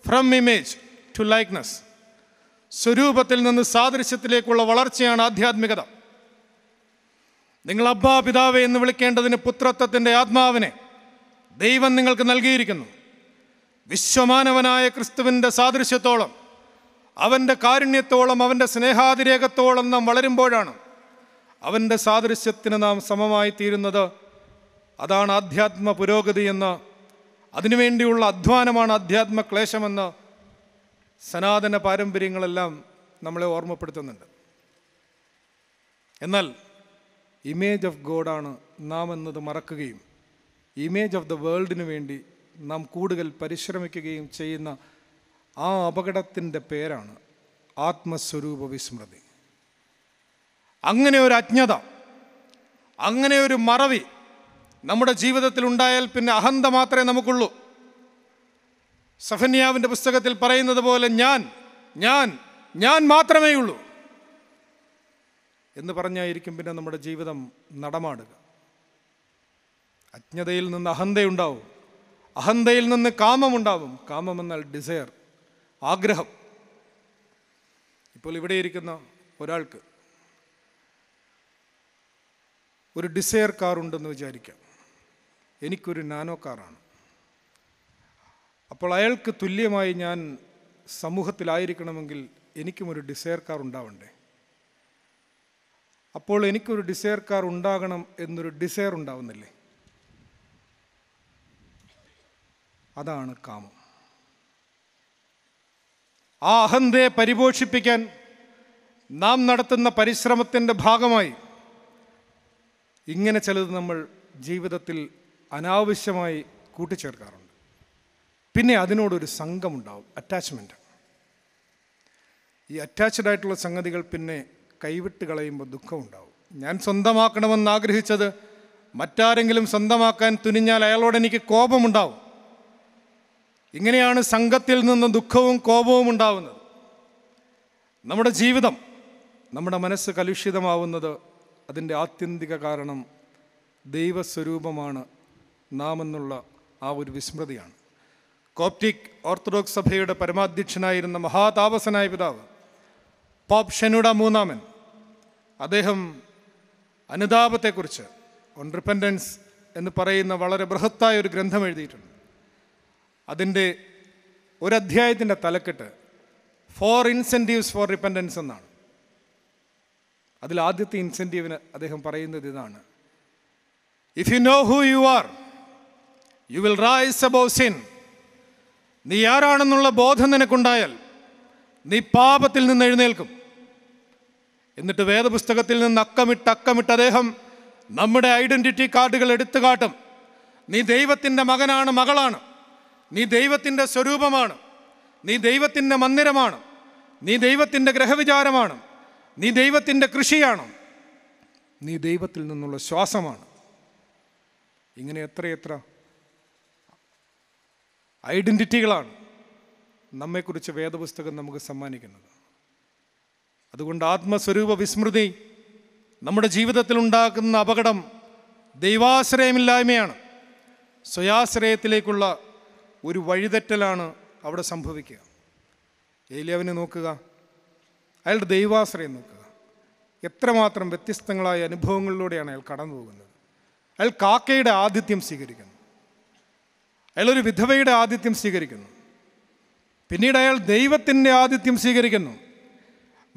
from image to likeness സ്വരൂപത്തിൽ നിന്ന് സാദൃശ്യത്തിലേക്കുള്ള വളർച്ചയാണ് ആധ്യാത്മികത നിങ്ങൾ അബ്ബാ പിതാവ് എന്ന് വിളിക്കേണ്ടതിന് പുത്രത്വത്തിൻ്റെ ആത്മാവിനെ ദൈവം നിങ്ങൾക്ക് നൽകിയിരിക്കുന്നു വിശ്വമാനവനായ ക്രിസ്തുവിൻ്റെ സാദൃശ്യത്തോളം അവൻ്റെ കാരുണ്യത്തോളം അവൻ്റെ സ്നേഹാതിരേകത്തോളം നാം വളരുമ്പോഴാണ് അവൻ്റെ സാദൃശ്യത്തിന് നാം സമമായി തീരുന്നത് അതാണ് ആധ്യാത്മ പുരോഗതിയെന്ന് അതിനുവേണ്ടിയുള്ള അധ്വാനമാണ് അധ്യാത്മ ക്ലേശമെന്ന് സനാതന പാരമ്പര്യങ്ങളെല്ലാം നമ്മളെ ഓർമ്മപ്പെടുത്തുന്നുണ്ട് എന്നാൽ ഇമേജ് ഓഫ് ഗോഡാണ് നാം എന്നത് മറക്കുകയും ഇമേജ് ഓഫ് ദ വേൾഡിന് വേണ്ടി നാം കൂടുതൽ പരിശ്രമിക്കുകയും ചെയ്യുന്ന ആ അപകടത്തിൻ്റെ പേരാണ് ആത്മസ്വരൂപ വിസ്മൃതി അങ്ങനെ ഒരു അജ്ഞത അങ്ങനെ ഒരു മറവി നമ്മുടെ ജീവിതത്തിൽ ഉണ്ടായാൽ പിന്നെ അഹന്ത മാത്രമേ നമുക്കുള്ളൂ സഫന്യാവിൻ്റെ പുസ്തകത്തിൽ പറയുന്നത് പോലെ ഞാൻ ഞാൻ ഞാൻ മാത്രമേ ഉള്ളൂ എന്ന് പറഞ്ഞായിരിക്കും പിന്നെ നമ്മുടെ ജീവിതം നടമാടുക അജ്ഞതയിൽ നിന്ന് അഹന്തയുണ്ടാവും അഹന്തയിൽ നിന്ന് കാമമുണ്ടാവും കാമം എന്നാൽ ഡിസയർ ആഗ്രഹം ഇപ്പോൾ ഇവിടെ ഇരിക്കുന്ന ഒരാൾക്ക് ഒരു ഡിസയർ കാർ ഉണ്ടെന്ന് വിചാരിക്കാം എനിക്കൊരു നാനോ കാറാണ് അപ്പോൾ അയാൾക്ക് തുല്യമായി ഞാൻ സമൂഹത്തിലായിരിക്കണമെങ്കിൽ എനിക്കും ഒരു ഡിസയർ കാർ ഉണ്ടാവണ്ടേ അപ്പോൾ എനിക്കൊരു ഡിസയർ കാർ ഉണ്ടാകണം എന്നൊരു ഡിസയർ ഉണ്ടാവുന്നില്ലേ അതാണ് കാമം ആ അഹന്തയെ പരിപോഷിപ്പിക്കാൻ നാം നടത്തുന്ന പരിശ്രമത്തിൻ്റെ ഭാഗമായി ഇങ്ങനെ ചിലത് നമ്മൾ ജീവിതത്തിൽ അനാവശ്യമായി കൂട്ടിച്ചേർക്കാറുണ്ട് പിന്നെ അതിനോടൊരു സംഘമുണ്ടാവും അറ്റാച്ച്മെൻറ്റ് ഈ അറ്റാച്ച്ഡ് ആയിട്ടുള്ള സംഗതികൾ പിന്നെ കൈവിട്ട് കളയുമ്പോൾ ദുഃഖമുണ്ടാവും ഞാൻ സ്വന്തമാക്കണമെന്ന് ആഗ്രഹിച്ചത് മറ്റാരെങ്കിലും സ്വന്തമാക്കാൻ തുനിഞ്ഞാൽ അയാളോട് എനിക്ക് കോപമുണ്ടാവും ഇങ്ങനെയാണ് സംഘത്തിൽ നിന്ന് ദുഃഖവും കോപവും ഉണ്ടാവുന്നത് നമ്മുടെ ജീവിതം നമ്മുടെ മനസ്സ് കലുഷിതമാവുന്നത് അതിൻ്റെ ആത്യന്തിക കാരണം ദൈവസ്വരൂപമാണ് നാമെന്നുള്ള എന്നുള്ള ആ ഒരു വിസ്മൃതിയാണ് കോപ്റ്റിക് ഓർത്തഡോക്സ് സഭയുടെ പരമാധ്യക്ഷനായിരുന്ന മഹാതാപസനായ പിതാവ് പോപ്പ് ഷെനുഡ മൂന്നാമൻ അദ്ദേഹം അനുതാപത്തെക്കുറിച്ച് ഓൺ റിപ്പൻഡൻസ് എന്ന് പറയുന്ന വളരെ ബൃഹത്തായ ഒരു ഗ്രന്ഥം എഴുതിയിട്ടുണ്ട് അതിൻ്റെ ഒരധ്യായത്തിൻ്റെ തലക്കെട്ട് ഫോർ ഇൻസെൻറ്റീവ്സ് ഫോർ റിപ്പൻഡൻസ് എന്നാണ് അതിൽ ആദ്യത്തെ ഇൻസെൻറ്റീവിന് അദ്ദേഹം പറയുന്നത് ഇതാണ് if you know who you are you will rise above sin നീ ആരാണെന്നുള്ള ബോധം നിനക്കുണ്ടായാൽ നീ പാപത്തിൽ നിന്ന് എഴുന്നേൽക്കും എന്നിട്ട് വേദപുസ്തകത്തിൽ നിന്ന് അക്കമിട്ട് അക്കമിട്ട് അദ്ദേഹം നമ്മുടെ ഐഡൻറ്റിറ്റി കാർഡുകൾ എടുത്തു കാട്ടും നീ ദൈവത്തിൻ്റെ മകനാണ് മകളാണ് നീ ദൈവത്തിൻ്റെ സ്വരൂപമാണ് നീ ദൈവത്തിൻ്റെ മന്ദിരമാണ് നീ ദൈവത്തിൻ്റെ ഗ്രഹവിചാരമാണ് നീ ദൈവത്തിൻ്റെ കൃഷിയാണ് നീ ദൈവത്തിൽ നിന്നുള്ള ശ്വാസമാണ് ഇങ്ങനെ എത്രയെത്ര ഐഡൻറ്റിറ്റികളാണ് നമ്മെക്കുറിച്ച് വേദപുസ്തകം നമുക്ക് സമ്മാനിക്കുന്നത് അതുകൊണ്ട് ആത്മസ്വരൂപ വിസ്മൃതി നമ്മുടെ ജീവിതത്തിൽ ഉണ്ടാക്കുന്ന അപകടം ദൈവാശ്രയമില്ലായ്മയാണ് സ്വയാശ്രയത്തിലേക്കുള്ള ഒരു വഴിതെറ്റലാണ് അവിടെ സംഭവിക്കുക ഏലിയാവിനെ നോക്കുക അയാളുടെ ദൈവാശ്രയം നോക്കുക എത്രമാത്രം വ്യത്യസ്തങ്ങളായ അനുഭവങ്ങളിലൂടെയാണ് അയാൾ കടന്നു പോകുന്നത് അയാൾ കാക്കയുടെ ആതിഥ്യം സ്വീകരിക്കുന്നു അയാളൊരു വിധവയുടെ ആതിഥ്യം സ്വീകരിക്കുന്നു പിന്നീട് അയാൾ ദൈവത്തിൻ്റെ ആതിഥ്യം സ്വീകരിക്കുന്നു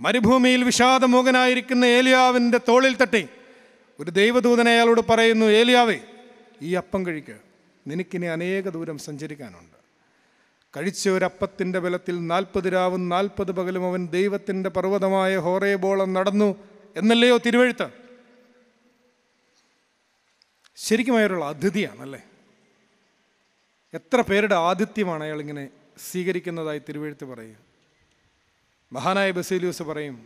മരുഭൂമിയിൽ വിഷാദമോകനായിരിക്കുന്ന ഏലിയാവിൻ്റെ തോളിൽ തട്ടി ഒരു ദൈവദൂതനെ അയാളോട് പറയുന്നു ഏലിയാവേ ഈ അപ്പം കഴിക്ക് നിനക്കിനി അനേക ദൂരം സഞ്ചരിക്കാനുണ്ട് കഴിച്ച ഒരപ്പത്തിൻ്റെ ബലത്തിൽ നാൽപ്പത് രാവും നാൽപ്പത് പകലും അവൻ ദൈവത്തിൻ്റെ പർവ്വതമായ ഹോറേബോളം നടന്നു എന്നല്ലയോ തിരുവഴുത്ത് ശരിക്കും അയാളുള്ള അതിഥിയാണല്ലേ എത്ര പേരുടെ ആതിഥ്യമാണ് അയാളിങ്ങനെ സ്വീകരിക്കുന്നതായി തിരുവഴുത്ത് പറയുക മഹാനായ ബസേലിയൂസ് പറയും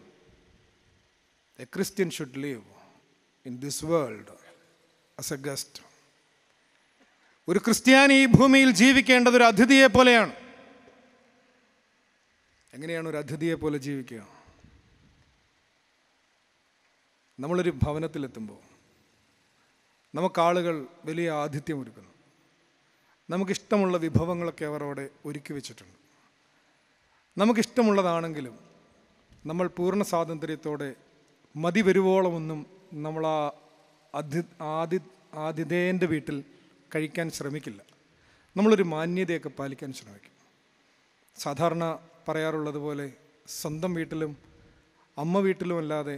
a Christian should live in this world as a guest. ഒരു ക്രിസ്ത്യാനി ഈ ഭൂമിയിൽ ജീവിക്കേണ്ടത് ഒരു അതിഥിയെ പോലെയാണ് എങ്ങനെയാണ് ഒരു അതിഥിയെ പോലെ ജീവിക്കുക നമ്മളൊരു ഭവനത്തിലെത്തുമ്പോൾ ആളുകൾ വലിയ ആതിഥ്യം ഒരുക്കുന്നു നമുക്കിഷ്ടമുള്ള വിഭവങ്ങളൊക്കെ അവർ അവിടെ ഒരുക്കി വെച്ചിട്ടുണ്ട് നമുക്കിഷ്ടമുള്ളതാണെങ്കിലും നമ്മൾ പൂർണ്ണ സ്വാതന്ത്ര്യത്തോടെ മതി വരുവോളമൊന്നും നമ്മൾ ആ അതി ആതി ആതിഥേയൻ്റെ വീട്ടിൽ കഴിക്കാൻ ശ്രമിക്കില്ല നമ്മളൊരു മാന്യതയൊക്കെ പാലിക്കാൻ ശ്രമിക്കും സാധാരണ പറയാറുള്ളതുപോലെ സ്വന്തം വീട്ടിലും അമ്മ വീട്ടിലും അല്ലാതെ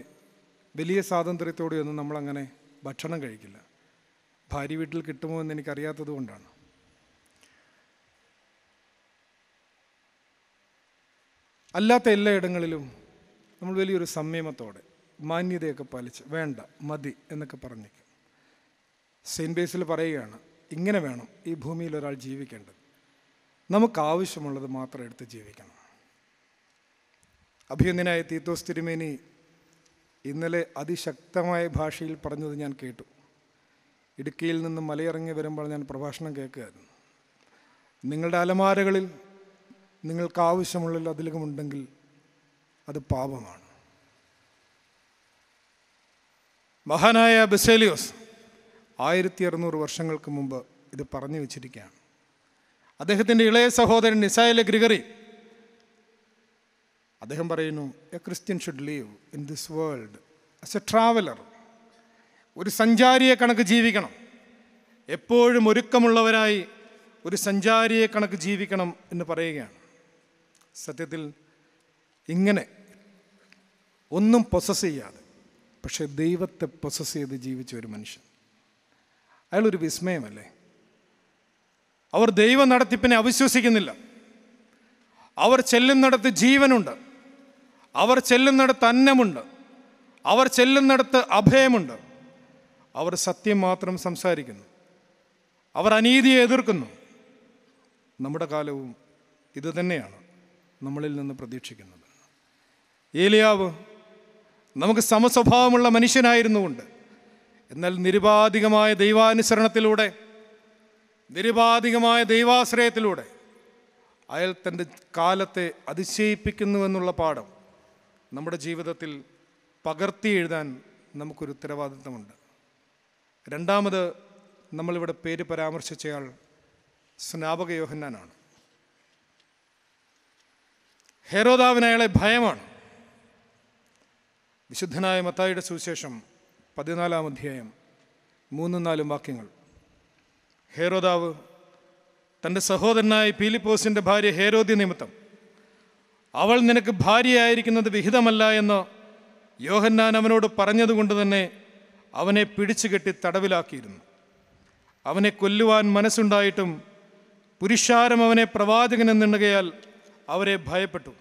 വലിയ സ്വാതന്ത്ര്യത്തോടെയൊന്നും നമ്മളങ്ങനെ ഭക്ഷണം കഴിക്കില്ല ഭാര്യ വീട്ടിൽ കിട്ടുമോ എന്ന് എനിക്കറിയാത്തത് കൊണ്ടാണ് അല്ലാത്ത എല്ലായിടങ്ങളിലും നമ്മൾ വലിയൊരു സംയമത്തോടെ മാന്യതയൊക്കെ പാലിച്ച് വേണ്ട മതി എന്നൊക്കെ പറഞ്ഞേക്കും സെയിൻ ബേസിൽ പറയുകയാണ് ഇങ്ങനെ വേണം ഈ ഭൂമിയിൽ ഒരാൾ ജീവിക്കേണ്ടത് നമുക്കാവശ്യമുള്ളത് മാത്രം എടുത്ത് ജീവിക്കണം അഭിയന്തനായ തീത്തോസ് തിരുമേനി ഇന്നലെ അതിശക്തമായ ഭാഷയിൽ പറഞ്ഞത് ഞാൻ കേട്ടു ഇടുക്കിയിൽ നിന്ന് മലയിറങ്ങി വരുമ്പോൾ ഞാൻ പ്രഭാഷണം കേൾക്കുകയായിരുന്നു നിങ്ങളുടെ അലമാരകളിൽ നിങ്ങൾക്ക് അതിലും ഉണ്ടെങ്കിൽ അത് പാപമാണ് മഹാനായ ബസേലിയോസ് ആയിരത്തി അറുന്നൂറ് വർഷങ്ങൾക്ക് മുമ്പ് ഇത് പറഞ്ഞു വെച്ചിരിക്കുകയാണ് അദ്ദേഹത്തിൻ്റെ ഇളയ സഹോദരൻ നിസായലെ ഗ്രിഗറി അദ്ദേഹം പറയുന്നു a Christian should live in this world as a traveller ഒരു സഞ്ചാരിയെ കണക്ക് ജീവിക്കണം എപ്പോഴും ഒരുക്കമുള്ളവരായി ഒരു സഞ്ചാരിയെ കണക്ക് ജീവിക്കണം എന്ന് പറയുകയാണ് സത്യത്തിൽ ഇങ്ങനെ ഒന്നും പൊസസ് ചെയ്യാതെ പക്ഷേ ദൈവത്തെ പൊസസ് ചെയ്ത് ജീവിച്ച ഒരു മനുഷ്യൻ അയാളൊരു വിസ്മയമല്ലേ അവർ ദൈവ നടത്തിപ്പിനെ അവിശ്വസിക്കുന്നില്ല അവർ ചെല്ലുന്നിടത്ത് ജീവനുണ്ട് അവർ ചെല്ലുന്നിടത്ത് അന്നമുണ്ട് അവർ ചെല്ലുന്നിടത്ത് അഭയമുണ്ട് അവർ സത്യം മാത്രം സംസാരിക്കുന്നു അവർ അനീതിയെ എതിർക്കുന്നു നമ്മുടെ കാലവും ഇതുതന്നെയാണ് നമ്മളിൽ നിന്ന് പ്രതീക്ഷിക്കുന്നത് ഏലിയാവ് നമുക്ക് സമസ്വഭാവമുള്ള മനുഷ്യനായിരുന്നുകൊണ്ട് എന്നാൽ നിരുപാധികമായ ദൈവാനുസരണത്തിലൂടെ നിരുപാധികമായ ദൈവാശ്രയത്തിലൂടെ അയാൾ തൻ്റെ കാലത്തെ അതിശയിപ്പിക്കുന്നുവെന്നുള്ള പാഠം നമ്മുടെ ജീവിതത്തിൽ പകർത്തി എഴുതാൻ നമുക്കൊരു ഉത്തരവാദിത്തമുണ്ട് രണ്ടാമത് നമ്മളിവിടെ പേര് പരാമർശിച്ചയാൾ സ്നാപക യോഹന്നാനാണ് ഹെരോദാവിന് ഭയമാണ് വിശുദ്ധനായ മത്തായിയുടെ സുവിശേഷം പതിനാലാം അധ്യായം മൂന്നും നാലും വാക്യങ്ങൾ ഹേരോദാവ് തൻ്റെ സഹോദരനായ പീലിപ്പോസിൻ്റെ ഭാര്യ ഹേരോദി നിമിത്തം അവൾ നിനക്ക് ഭാര്യയായിരിക്കുന്നത് വിഹിതമല്ല എന്ന് യോഹന്നാൻ അവനോട് പറഞ്ഞതുകൊണ്ട് തന്നെ അവനെ പിടിച്ചു കെട്ടി തടവിലാക്കിയിരുന്നു അവനെ കൊല്ലുവാൻ മനസ്സുണ്ടായിട്ടും പുരുഷാരം അവനെ പ്രവാചകനെന്നിണ്ണുകയാൽ അവരെ ഭയപ്പെട്ടു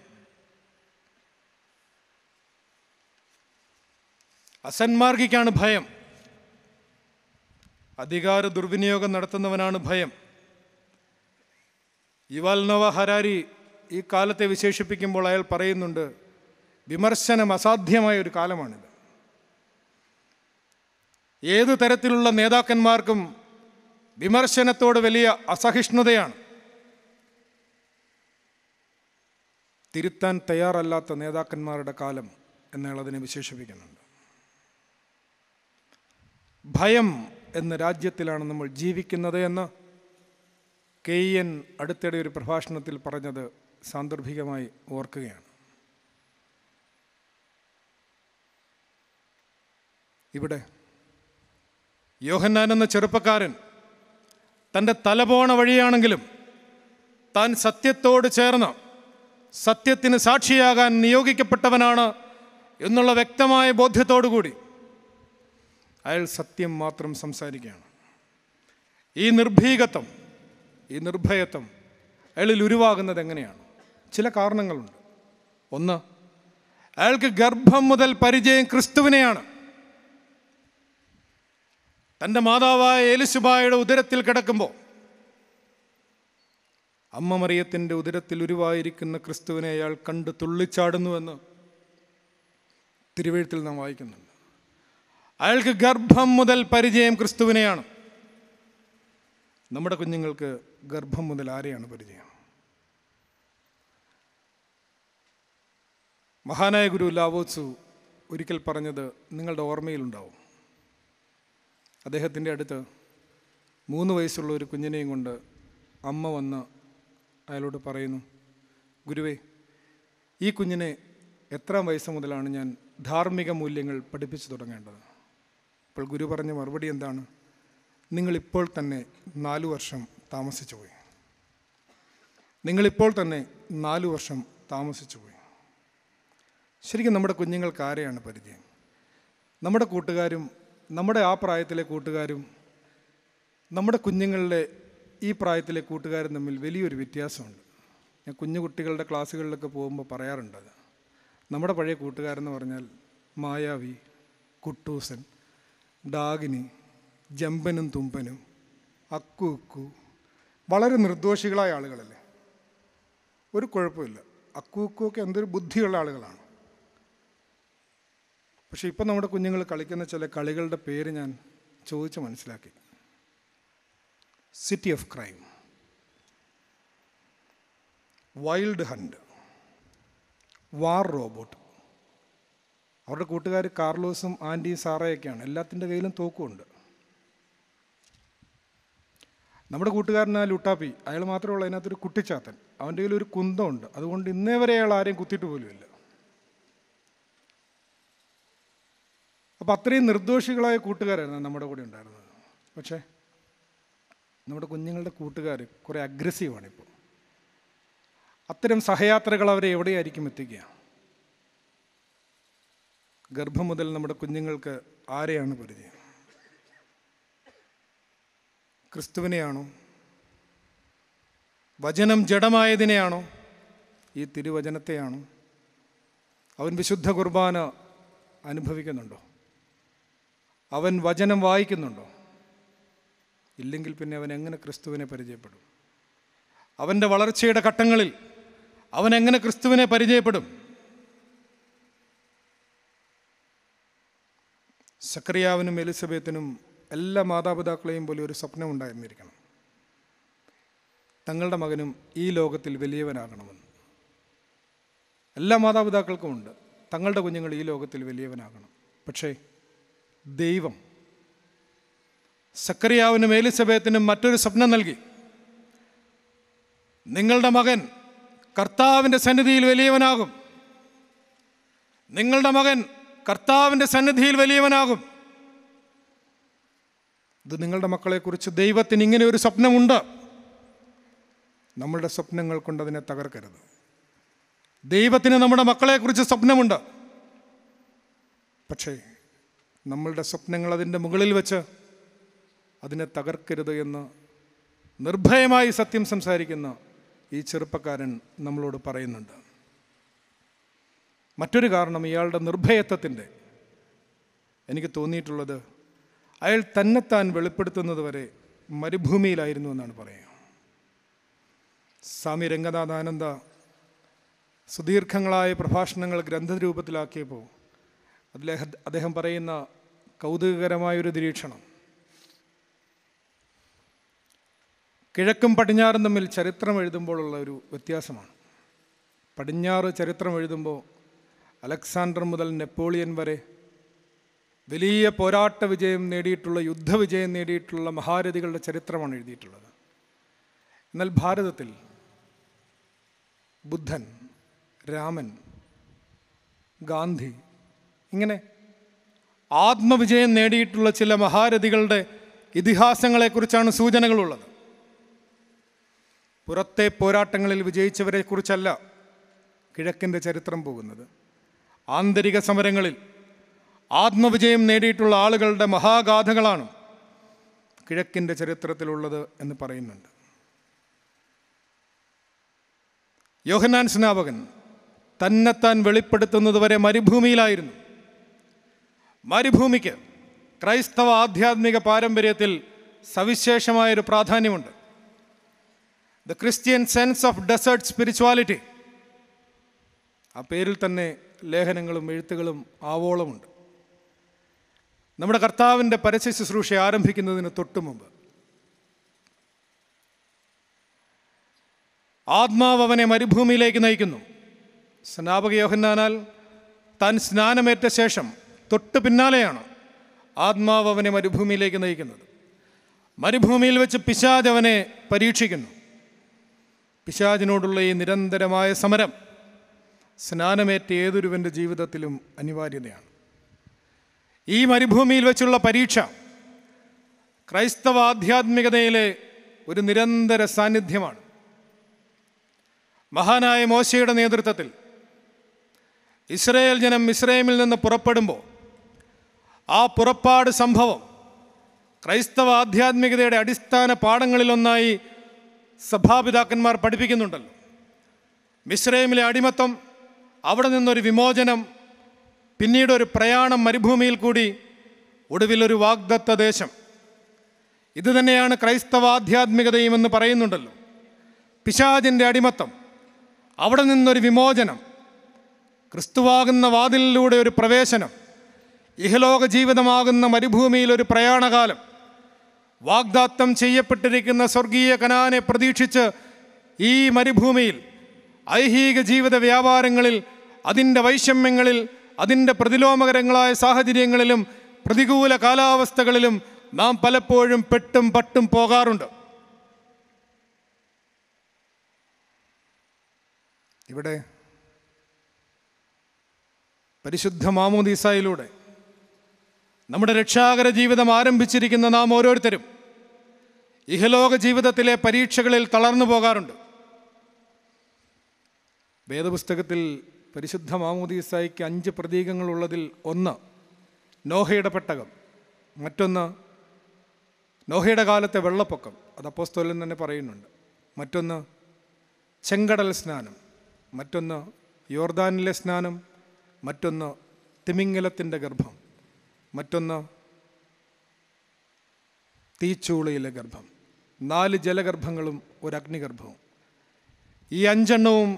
അസന്മാർഗിക്കാണ് ഭയം അധികാര ദുർവിനിയോഗം നടത്തുന്നവനാണ് ഭയം ഇവാൽ നോവ ഹരാരി ഈ കാലത്തെ വിശേഷിപ്പിക്കുമ്പോൾ അയാൾ പറയുന്നുണ്ട് വിമർശനം അസാധ്യമായ ഒരു കാലമാണിത് ഏതു തരത്തിലുള്ള നേതാക്കന്മാർക്കും വിമർശനത്തോട് വലിയ അസഹിഷ്ണുതയാണ് തിരുത്താൻ തയ്യാറല്ലാത്ത നേതാക്കന്മാരുടെ കാലം എന്നയാൾ അതിനെ വിശേഷിപ്പിക്കുന്നുണ്ട് ഭയം എന്ന രാജ്യത്തിലാണ് നമ്മൾ ജീവിക്കുന്നത് എന്ന് കെ എൻ അടുത്തിടെ ഒരു പ്രഭാഷണത്തിൽ പറഞ്ഞത് സാന്ദർഭികമായി ഓർക്കുകയാണ് ഇവിടെ യോഹന്നാൻ എന്ന ചെറുപ്പക്കാരൻ തൻ്റെ തല പോണ വഴിയാണെങ്കിലും താൻ സത്യത്തോട് ചേർന്ന് സത്യത്തിന് സാക്ഷിയാകാൻ നിയോഗിക്കപ്പെട്ടവനാണ് എന്നുള്ള വ്യക്തമായ ബോധ്യത്തോടു കൂടി അയാൾ സത്യം മാത്രം സംസാരിക്കുകയാണ് ഈ നിർഭീകത്വം ഈ നിർഭയത്വം അയാളിൽ ഉരുവാകുന്നത് എങ്ങനെയാണ് ചില കാരണങ്ങളുണ്ട് ഒന്ന് അയാൾക്ക് ഗർഭം മുതൽ പരിചയം ക്രിസ്തുവിനെയാണ് തൻ്റെ മാതാവായ എലിശുബായുടെ ഉദരത്തിൽ കിടക്കുമ്പോൾ അമ്മ മറിയത്തിൻ്റെ ഉദരത്തിൽ ഉരുവായിരിക്കുന്ന ക്രിസ്തുവിനെ അയാൾ കണ്ട് തുള്ളിച്ചാടുന്നുവെന്ന് തിരുവഴുത്തിൽ നാം വായിക്കുന്നുണ്ട് അയാൾക്ക് ഗർഭം മുതൽ പരിചയം ക്രിസ്തുവിനെയാണ് നമ്മുടെ കുഞ്ഞുങ്ങൾക്ക് ഗർഭം മുതൽ ആരെയാണ് പരിചയം മഹാനായ ഗുരു ലാവോത്സു ഒരിക്കൽ പറഞ്ഞത് നിങ്ങളുടെ ഓർമ്മയിലുണ്ടാവും അദ്ദേഹത്തിൻ്റെ അടുത്ത് മൂന്ന് വയസ്സുള്ള ഒരു കുഞ്ഞിനെയും കൊണ്ട് അമ്മ വന്ന് അയാളോട് പറയുന്നു ഗുരുവേ ഈ കുഞ്ഞിനെ എത്ര വയസ്സ് മുതലാണ് ഞാൻ ധാർമ്മിക മൂല്യങ്ങൾ പഠിപ്പിച്ചു തുടങ്ങേണ്ടത് അപ്പോൾ ഗുരു പറഞ്ഞ മറുപടി എന്താണ് നിങ്ങളിപ്പോൾ തന്നെ നാലു വർഷം താമസിച്ചു പോയി നിങ്ങളിപ്പോൾ തന്നെ നാലു വർഷം താമസിച്ചു പോയി ശരിക്കും നമ്മുടെ കുഞ്ഞുങ്ങൾക്ക് ആരെയാണ് പരിചയം നമ്മുടെ കൂട്ടുകാരും നമ്മുടെ ആ പ്രായത്തിലെ കൂട്ടുകാരും നമ്മുടെ കുഞ്ഞുങ്ങളുടെ ഈ പ്രായത്തിലെ കൂട്ടുകാരും തമ്മിൽ വലിയൊരു വ്യത്യാസമുണ്ട് ഞാൻ കുഞ്ഞു കുട്ടികളുടെ ക്ലാസ്സുകളിലൊക്കെ പോകുമ്പോൾ പറയാറുണ്ട് നമ്മുടെ പഴയ കൂട്ടുകാരെന്ന് പറഞ്ഞാൽ മായാവി കുട്ടൂസൻ ഡാഗിന് ജമ്പനും തുമ്പനും അക്കു ഉക്കു വളരെ നിർദോഷികളായ ആളുകളല്ലേ ഒരു കുഴപ്പമില്ല അക്കു ഒക്കെ എന്തൊരു ബുദ്ധിയുള്ള ആളുകളാണ് പക്ഷേ ഇപ്പം നമ്മുടെ കുഞ്ഞുങ്ങൾ കളിക്കുന്ന ചില കളികളുടെ പേര് ഞാൻ ചോദിച്ച് മനസ്സിലാക്കി City of Crime Wild Hunt War Robot അവരുടെ കൂട്ടുകാർ കാർലോസും ആൻറ്റിയും സാറയൊക്കെയാണ് എല്ലാത്തിൻ്റെ കയ്യിലും തോക്കുമുണ്ട് നമ്മുടെ കൂട്ടുകാരനാ ലുട്ടാപ്പി അയാൾ മാത്രമേ ഉള്ളൂ അതിനകത്തൊരു കുട്ടിച്ചാത്തൻ അവൻ്റെ കയ്യിൽ ഒരു കുന്തമുണ്ട് അതുകൊണ്ട് ഇന്നേ വരെ അയാൾ ആരെയും കുത്തിയിട്ട് പോലുമില്ല അപ്പം അത്രയും നിർദോഷികളായ കൂട്ടുകാരായിരുന്നു നമ്മുടെ കൂടെ ഉണ്ടായിരുന്നത് പക്ഷേ നമ്മുടെ കുഞ്ഞുങ്ങളുടെ കൂട്ടുകാർ കുറേ അഗ്രസീവാണിപ്പോൾ അത്തരം സഹയാത്രകൾ അവരെ എവിടെയായിരിക്കും എത്തിക്കുക ഗർഭം മുതൽ നമ്മുടെ കുഞ്ഞുങ്ങൾക്ക് ആരെയാണ് പരിചയം ക്രിസ്തുവിനെയാണോ വചനം ജഡമായതിനെയാണോ ഈ തിരുവചനത്തെയാണോ അവൻ വിശുദ്ധ കുർബാന അനുഭവിക്കുന്നുണ്ടോ അവൻ വചനം വായിക്കുന്നുണ്ടോ ഇല്ലെങ്കിൽ പിന്നെ അവൻ എങ്ങനെ ക്രിസ്തുവിനെ പരിചയപ്പെടും അവൻ്റെ വളർച്ചയുടെ ഘട്ടങ്ങളിൽ അവൻ എങ്ങനെ ക്രിസ്തുവിനെ പരിചയപ്പെടും സക്രിയാവിനും എലിസബത്തിനും എല്ലാ മാതാപിതാക്കളെയും പോലെ ഒരു സ്വപ്നം ഉണ്ടായിരുന്നിരിക്കണം തങ്ങളുടെ മകനും ഈ ലോകത്തിൽ വലിയവനാകണമെന്ന് എല്ലാ മാതാപിതാക്കൾക്കും ഉണ്ട് തങ്ങളുടെ കുഞ്ഞുങ്ങൾ ഈ ലോകത്തിൽ വലിയവനാകണം പക്ഷേ ദൈവം സക്രിയാവിനും എലിസബത്തിനും മറ്റൊരു സ്വപ്നം നൽകി നിങ്ങളുടെ മകൻ കർത്താവിൻ്റെ സന്നിധിയിൽ വലിയവനാകും നിങ്ങളുടെ മകൻ കർത്താവിൻ്റെ സന്നിധിയിൽ വലിയവനാകും ഇത് നിങ്ങളുടെ മക്കളെക്കുറിച്ച് ദൈവത്തിന് ഇങ്ങനെ ഒരു സ്വപ്നമുണ്ട് നമ്മളുടെ സ്വപ്നങ്ങൾ കൊണ്ട് അതിനെ തകർക്കരുത് ദൈവത്തിന് നമ്മുടെ മക്കളെക്കുറിച്ച് സ്വപ്നമുണ്ട് പക്ഷേ നമ്മളുടെ സ്വപ്നങ്ങൾ അതിൻ്റെ മുകളിൽ വെച്ച് അതിനെ തകർക്കരുത് എന്ന് നിർഭയമായി സത്യം സംസാരിക്കുന്ന ഈ ചെറുപ്പക്കാരൻ നമ്മളോട് പറയുന്നുണ്ട് മറ്റൊരു കാരണം ഇയാളുടെ നിർഭയത്വത്തിൻ്റെ എനിക്ക് തോന്നിയിട്ടുള്ളത് അയാൾ തന്നെത്താൻ വെളിപ്പെടുത്തുന്നത് വരെ മരുഭൂമിയിലായിരുന്നു എന്നാണ് പറയുക സ്വാമി രംഗനാഥാനന്ദ സുദീർഘങ്ങളായ പ്രഭാഷണങ്ങൾ ഗ്രന്ഥരൂപത്തിലാക്കിയപ്പോൾ അതിലേഹ അദ്ദേഹം പറയുന്ന കൗതുകകരമായൊരു നിരീക്ഷണം കിഴക്കും പടിഞ്ഞാറും തമ്മിൽ ചരിത്രം എഴുതുമ്പോഴുള്ള ഒരു വ്യത്യാസമാണ് പടിഞ്ഞാറ് ചരിത്രം എഴുതുമ്പോൾ അലക്സാണ്ടർ മുതൽ നെപ്പോളിയൻ വരെ വലിയ പോരാട്ട വിജയം നേടിയിട്ടുള്ള യുദ്ധവിജയം നേടിയിട്ടുള്ള മഹാരഥികളുടെ ചരിത്രമാണ് എഴുതിയിട്ടുള്ളത് എന്നാൽ ഭാരതത്തിൽ ബുദ്ധൻ രാമൻ ഗാന്ധി ഇങ്ങനെ ആത്മവിജയം നേടിയിട്ടുള്ള ചില മഹാരഥികളുടെ ഇതിഹാസങ്ങളെക്കുറിച്ചാണ് സൂചനകളുള്ളത് പുറത്തെ പോരാട്ടങ്ങളിൽ വിജയിച്ചവരെക്കുറിച്ചല്ല കിഴക്കിൻ്റെ ചരിത്രം പോകുന്നത് ആന്തരിക സമരങ്ങളിൽ ആത്മവിജയം നേടിയിട്ടുള്ള ആളുകളുടെ മഹാഗാഥകളാണ് കിഴക്കിൻ്റെ ചരിത്രത്തിലുള്ളത് എന്ന് പറയുന്നുണ്ട് യോഹന്നാൻ സ്നാപകൻ തന്നെത്താൻ വെളിപ്പെടുത്തുന്നതുവരെ മരുഭൂമിയിലായിരുന്നു മരുഭൂമിക്ക് ക്രൈസ്തവ ആധ്യാത്മിക പാരമ്പര്യത്തിൽ സവിശേഷമായൊരു പ്രാധാന്യമുണ്ട് the Christian sense of desert spirituality ആ പേരിൽ തന്നെ ലേഖനങ്ങളും എഴുത്തുകളും ആവോളമുണ്ട് നമ്മുടെ കർത്താവിൻ്റെ പരസ്യ ശുശ്രൂഷ ആരംഭിക്കുന്നതിന് തൊട്ടു മുമ്പ് ആത്മാവ് അവനെ മരുഭൂമിയിലേക്ക് നയിക്കുന്നു സ്നാപക യോഹന്നാനാൽ താൻ സ്നാനമേറ്റ ശേഷം തൊട്ട് പിന്നാലെയാണ് ആത്മാവ് അവനെ മരുഭൂമിയിലേക്ക് നയിക്കുന്നത് മരുഭൂമിയിൽ വെച്ച് പിശാജ് അവനെ പരീക്ഷിക്കുന്നു പിശാജിനോടുള്ള ഈ നിരന്തരമായ സമരം സ്നാനമേറ്റ ഏതൊരുവൻ്റെ ജീവിതത്തിലും അനിവാര്യതയാണ് ഈ മരുഭൂമിയിൽ വെച്ചുള്ള പരീക്ഷ ക്രൈസ്തവ ആധ്യാത്മികതയിലെ ഒരു നിരന്തര സാന്നിധ്യമാണ് മഹാനായ മോശയുടെ നേതൃത്വത്തിൽ ഇസ്രയേൽ ജനം ഇസ്രയേമിൽ നിന്ന് പുറപ്പെടുമ്പോൾ ആ പുറപ്പാട് സംഭവം ക്രൈസ്തവ ആധ്യാത്മികതയുടെ അടിസ്ഥാന പാഠങ്ങളിലൊന്നായി സഭാപിതാക്കന്മാർ പഠിപ്പിക്കുന്നുണ്ടല്ലോ മിശ്രൈമിലെ അടിമത്തം അവിടെ നിന്നൊരു വിമോചനം പിന്നീട് ഒരു പ്രയാണം മരുഭൂമിയിൽ കൂടി ഒടുവിലൊരു വാഗ്ദത്ത ദേശം ഇത് തന്നെയാണ് ക്രൈസ്തവാധ്യാത്മികതയും എന്ന് പറയുന്നുണ്ടല്ലോ പിശാചിൻ്റെ അടിമത്തം അവിടെ നിന്നൊരു വിമോചനം ക്രിസ്തുവാകുന്ന വാതിലിലൂടെ ഒരു പ്രവേശനം ഇഹലോക ജീവിതമാകുന്ന മരുഭൂമിയിൽ ഒരു പ്രയാണകാലം വാഗ്ദാത്തം ചെയ്യപ്പെട്ടിരിക്കുന്ന സ്വർഗീയ കനാനെ പ്രതീക്ഷിച്ച് ഈ മരുഭൂമിയിൽ ഐഹിക ജീവിത വ്യാപാരങ്ങളിൽ അതിൻ്റെ വൈഷമ്യങ്ങളിൽ അതിൻ്റെ പ്രതിലോമകരങ്ങളായ സാഹചര്യങ്ങളിലും പ്രതികൂല കാലാവസ്ഥകളിലും നാം പലപ്പോഴും പെട്ടും പട്ടും പോകാറുണ്ട് ഇവിടെ പരിശുദ്ധ മാമോദീസായിലൂടെ നമ്മുടെ രക്ഷാകര ജീവിതം ആരംഭിച്ചിരിക്കുന്ന നാം ഓരോരുത്തരും ഇഹലോക ജീവിതത്തിലെ പരീക്ഷകളിൽ തളർന്നു പോകാറുണ്ട് വേദപുസ്തകത്തിൽ പരിശുദ്ധ മാമോദീസായിക്ക് അഞ്ച് പ്രതീകങ്ങളുള്ളതിൽ ഒന്ന് നോഹയുടെ പെട്ടകം മറ്റൊന്ന് നോഹയുടെ കാലത്തെ വെള്ളപ്പൊക്കം അത് അപ്പോസ്തോലൻ തന്നെ പറയുന്നുണ്ട് മറ്റൊന്ന് ചെങ്കടൽ സ്നാനം മറ്റൊന്ന് യോർദാനിലെ സ്നാനം മറ്റൊന്ന് തിമിംഗലത്തിൻ്റെ ഗർഭം മറ്റൊന്ന് തീച്ചൂളയിലെ ഗർഭം നാല് ജലഗർഭങ്ങളും ഒരു അഗ്നിഗർഭവും ഈ അഞ്ചെണ്ണവും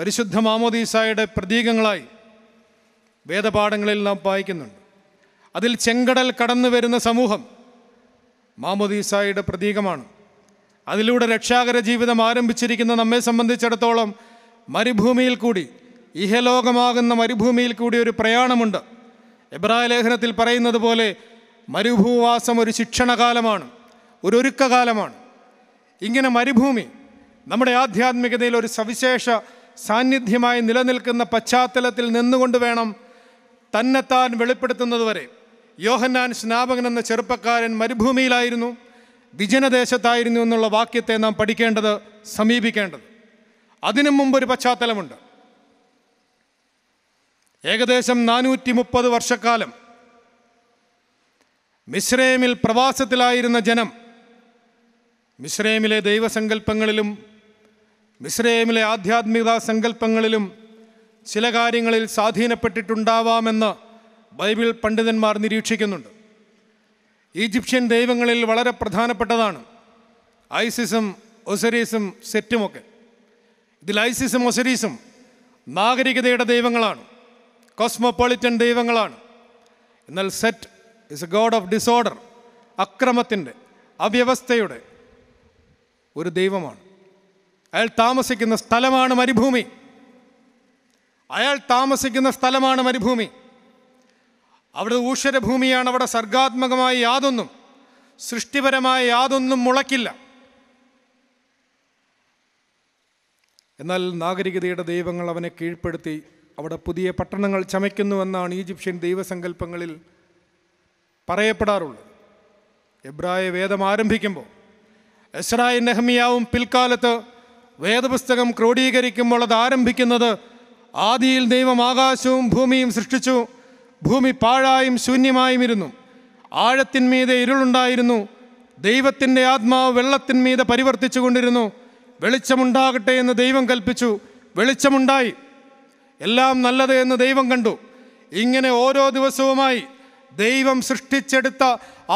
പരിശുദ്ധ മാമോദീസായുടെ പ്രതീകങ്ങളായി വേദപാഠങ്ങളിൽ നാം വായിക്കുന്നുണ്ട് അതിൽ ചെങ്കടൽ കടന്നു വരുന്ന സമൂഹം മാമോദീസായുടെ പ്രതീകമാണ് അതിലൂടെ രക്ഷാകര ജീവിതം ആരംഭിച്ചിരിക്കുന്ന നമ്മെ സംബന്ധിച്ചിടത്തോളം മരുഭൂമിയിൽ കൂടി ഇഹലോകമാകുന്ന മരുഭൂമിയിൽ കൂടി ഒരു പ്രയാണമുണ്ട് എബ്രായ ലേഖനത്തിൽ പറയുന്നത് പോലെ മരുഭൂവാസം ഒരു ശിക്ഷണകാലമാണ് ഒരു ഒരുക്കകാലമാണ് ഇങ്ങനെ മരുഭൂമി നമ്മുടെ ആധ്യാത്മികതയിൽ ഒരു സവിശേഷ സാന്നിധ്യമായി നിലനിൽക്കുന്ന പശ്ചാത്തലത്തിൽ നിന്നുകൊണ്ട് വേണം തന്നെത്താൻ വെളിപ്പെടുത്തുന്നതുവരെ യോഹന്നാൻ സ്നാപകൻ എന്ന ചെറുപ്പക്കാരൻ മരുഭൂമിയിലായിരുന്നു വിജനദേശത്തായിരുന്നു എന്നുള്ള വാക്യത്തെ നാം പഠിക്കേണ്ടത് സമീപിക്കേണ്ടത് അതിനു മുമ്പ് ഒരു പശ്ചാത്തലമുണ്ട് ഏകദേശം നാനൂറ്റി മുപ്പത് വർഷക്കാലം മിശ്രേമിൽ പ്രവാസത്തിലായിരുന്ന ജനം മിശ്രേമിലെ ദൈവസങ്കല്പങ്ങളിലും മിസ്രൈമിലെ ആധ്യാത്മികതാ സങ്കല്പങ്ങളിലും ചില കാര്യങ്ങളിൽ സ്വാധീനപ്പെട്ടിട്ടുണ്ടാവാമെന്ന് ബൈബിൾ പണ്ഡിതന്മാർ നിരീക്ഷിക്കുന്നുണ്ട് ഈജിപ്ഷ്യൻ ദൈവങ്ങളിൽ വളരെ പ്രധാനപ്പെട്ടതാണ് ഐസിസും ഒസരീസും സെറ്റുമൊക്കെ ഇതിൽ ഐസിസും ഒസരീസും നാഗരികതയുടെ ദൈവങ്ങളാണ് കോസ്മോപൊളിറ്റൻ ദൈവങ്ങളാണ് എന്നാൽ Set is a god of disorder അക്രമത്തിൻ്റെ അവ്യവസ്ഥയുടെ ഒരു ദൈവമാണ് അയാൾ താമസിക്കുന്ന സ്ഥലമാണ് മരുഭൂമി അയാൾ താമസിക്കുന്ന സ്ഥലമാണ് മരുഭൂമി അവിടെ ഊഷരഭൂമിയാണ് അവിടെ സർഗാത്മകമായി യാതൊന്നും സൃഷ്ടിപരമായ യാതൊന്നും മുളയ്ക്കില്ല എന്നാൽ നാഗരികതയുടെ ദൈവങ്ങൾ അവനെ കീഴ്പ്പെടുത്തി അവിടെ പുതിയ പട്ടണങ്ങൾ ചമയ്ക്കുന്നുവെന്നാണ് ഈജിപ്ഷ്യൻ ദൈവസങ്കല്പങ്ങളിൽ പറയപ്പെടാറുള്ളത് എബ്രായ വേദം ആരംഭിക്കുമ്പോൾ എസ്രായ നെഹമിയാവും പിൽക്കാലത്ത് വേദപുസ്തകം ക്രോഡീകരിക്കുമ്പോൾ അത് ആരംഭിക്കുന്നത് ആദിയിൽ ദൈവം ആകാശവും ഭൂമിയും സൃഷ്ടിച്ചു ഭൂമി പാഴായും ശൂന്യമായും ഇരുന്നു ആഴത്തിന്മീതെ ഇരുളുണ്ടായിരുന്നു ദൈവത്തിൻ്റെ ആത്മാവ് വെള്ളത്തിന്മീതെ പരിവർത്തിച്ചു കൊണ്ടിരുന്നു വെളിച്ചമുണ്ടാകട്ടെ എന്ന് ദൈവം കൽപ്പിച്ചു വെളിച്ചമുണ്ടായി എല്ലാം നല്ലത് എന്ന് ദൈവം കണ്ടു ഇങ്ങനെ ഓരോ ദിവസവുമായി ദൈവം സൃഷ്ടിച്ചെടുത്ത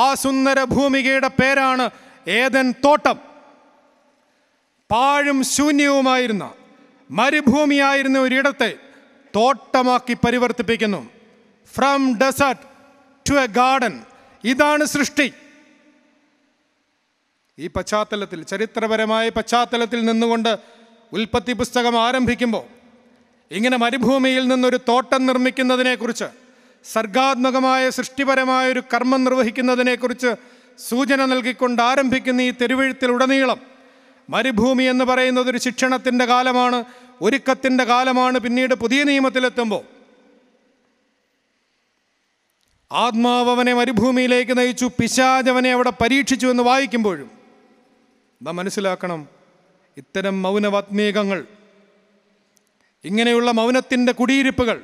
ആ സുന്ദര ഭൂമികയുടെ പേരാണ് ഏതൻ തോട്ടം പാഴും ശൂന്യവുമായിരുന്ന മരുഭൂമിയായിരുന്ന ഒരിടത്തെ തോട്ടമാക്കി പരിവർത്തിപ്പിക്കുന്നു from desert to a garden ഇതാണ് സൃഷ്ടി ഈ പശ്ചാത്തലത്തിൽ ചരിത്രപരമായ പശ്ചാത്തലത്തിൽ നിന്നുകൊണ്ട് ഉൽപ്പത്തി പുസ്തകം ആരംഭിക്കുമ്പോൾ ഇങ്ങനെ മരുഭൂമിയിൽ നിന്നൊരു തോട്ടം നിർമ്മിക്കുന്നതിനെക്കുറിച്ച് സർഗാത്മകമായ സൃഷ്ടിപരമായ ഒരു കർമ്മം നിർവഹിക്കുന്നതിനെക്കുറിച്ച് സൂചന നൽകിക്കൊണ്ട് ആരംഭിക്കുന്ന ഈ തെരുവെഴുത്തിലുടനീളം മരുഭൂമി എന്ന് പറയുന്നത് ഒരു ശിക്ഷണത്തിൻ്റെ കാലമാണ് ഒരുക്കത്തിൻ്റെ കാലമാണ് പിന്നീട് പുതിയ നിയമത്തിലെത്തുമ്പോൾ ആത്മാവനെ മരുഭൂമിയിലേക്ക് നയിച്ചു പിശാജവനെ അവിടെ പരീക്ഷിച്ചു എന്ന് വായിക്കുമ്പോഴും നാം മനസ്സിലാക്കണം ഇത്തരം മൗനവാത്മീകങ്ങൾ ഇങ്ങനെയുള്ള മൗനത്തിൻ്റെ കുടിയിരിപ്പുകൾ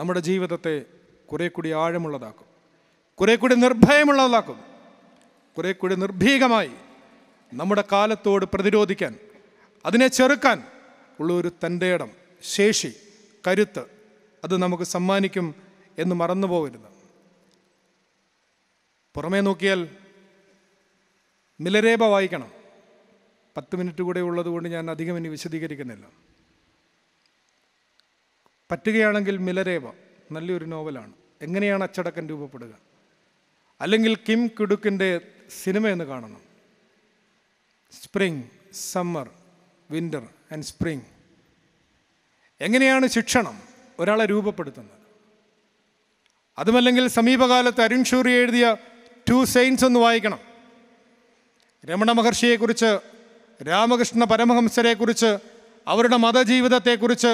നമ്മുടെ ജീവിതത്തെ കുറേ കൂടി ആഴമുള്ളതാക്കും കുറേ കൂടി നിർഭയമുള്ളതാക്കും കുറേ കൂടി നിർഭീകമായി നമ്മുടെ കാലത്തോട് പ്രതിരോധിക്കാൻ അതിനെ ചെറുക്കാൻ ഉള്ള ഒരു ഇടം ശേഷി കരുത്ത് അത് നമുക്ക് സമ്മാനിക്കും എന്ന് മറന്നു പോകരുത് പുറമേ നോക്കിയാൽ നിലരേപ വായിക്കണം പത്ത് മിനിറ്റ് കൂടെ ഉള്ളതുകൊണ്ട് ഞാൻ അധികം ഇനി വിശദീകരിക്കുന്നില്ല പറ്റുകയാണെങ്കിൽ മിലരേവ നല്ലൊരു നോവലാണ് എങ്ങനെയാണ് അച്ചടക്കം രൂപപ്പെടുക അല്ലെങ്കിൽ കിം കിടുക്കിൻ്റെ സിനിമ എന്ന് കാണണം Spring Summer Winter and Spring എങ്ങനെയാണ് ശിക്ഷണം ഒരാളെ രൂപപ്പെടുത്തുന്നത് അതുമല്ലെങ്കിൽ സമീപകാലത്ത് അരുൺ ഷൂറി എഴുതിയ ടു സെയിൻസ് ഒന്ന് വായിക്കണം രമണ മഹർഷിയെക്കുറിച്ച് രാമകൃഷ്ണ പരമഹംസരെക്കുറിച്ച് അവരുടെ മതജീവിതത്തെക്കുറിച്ച്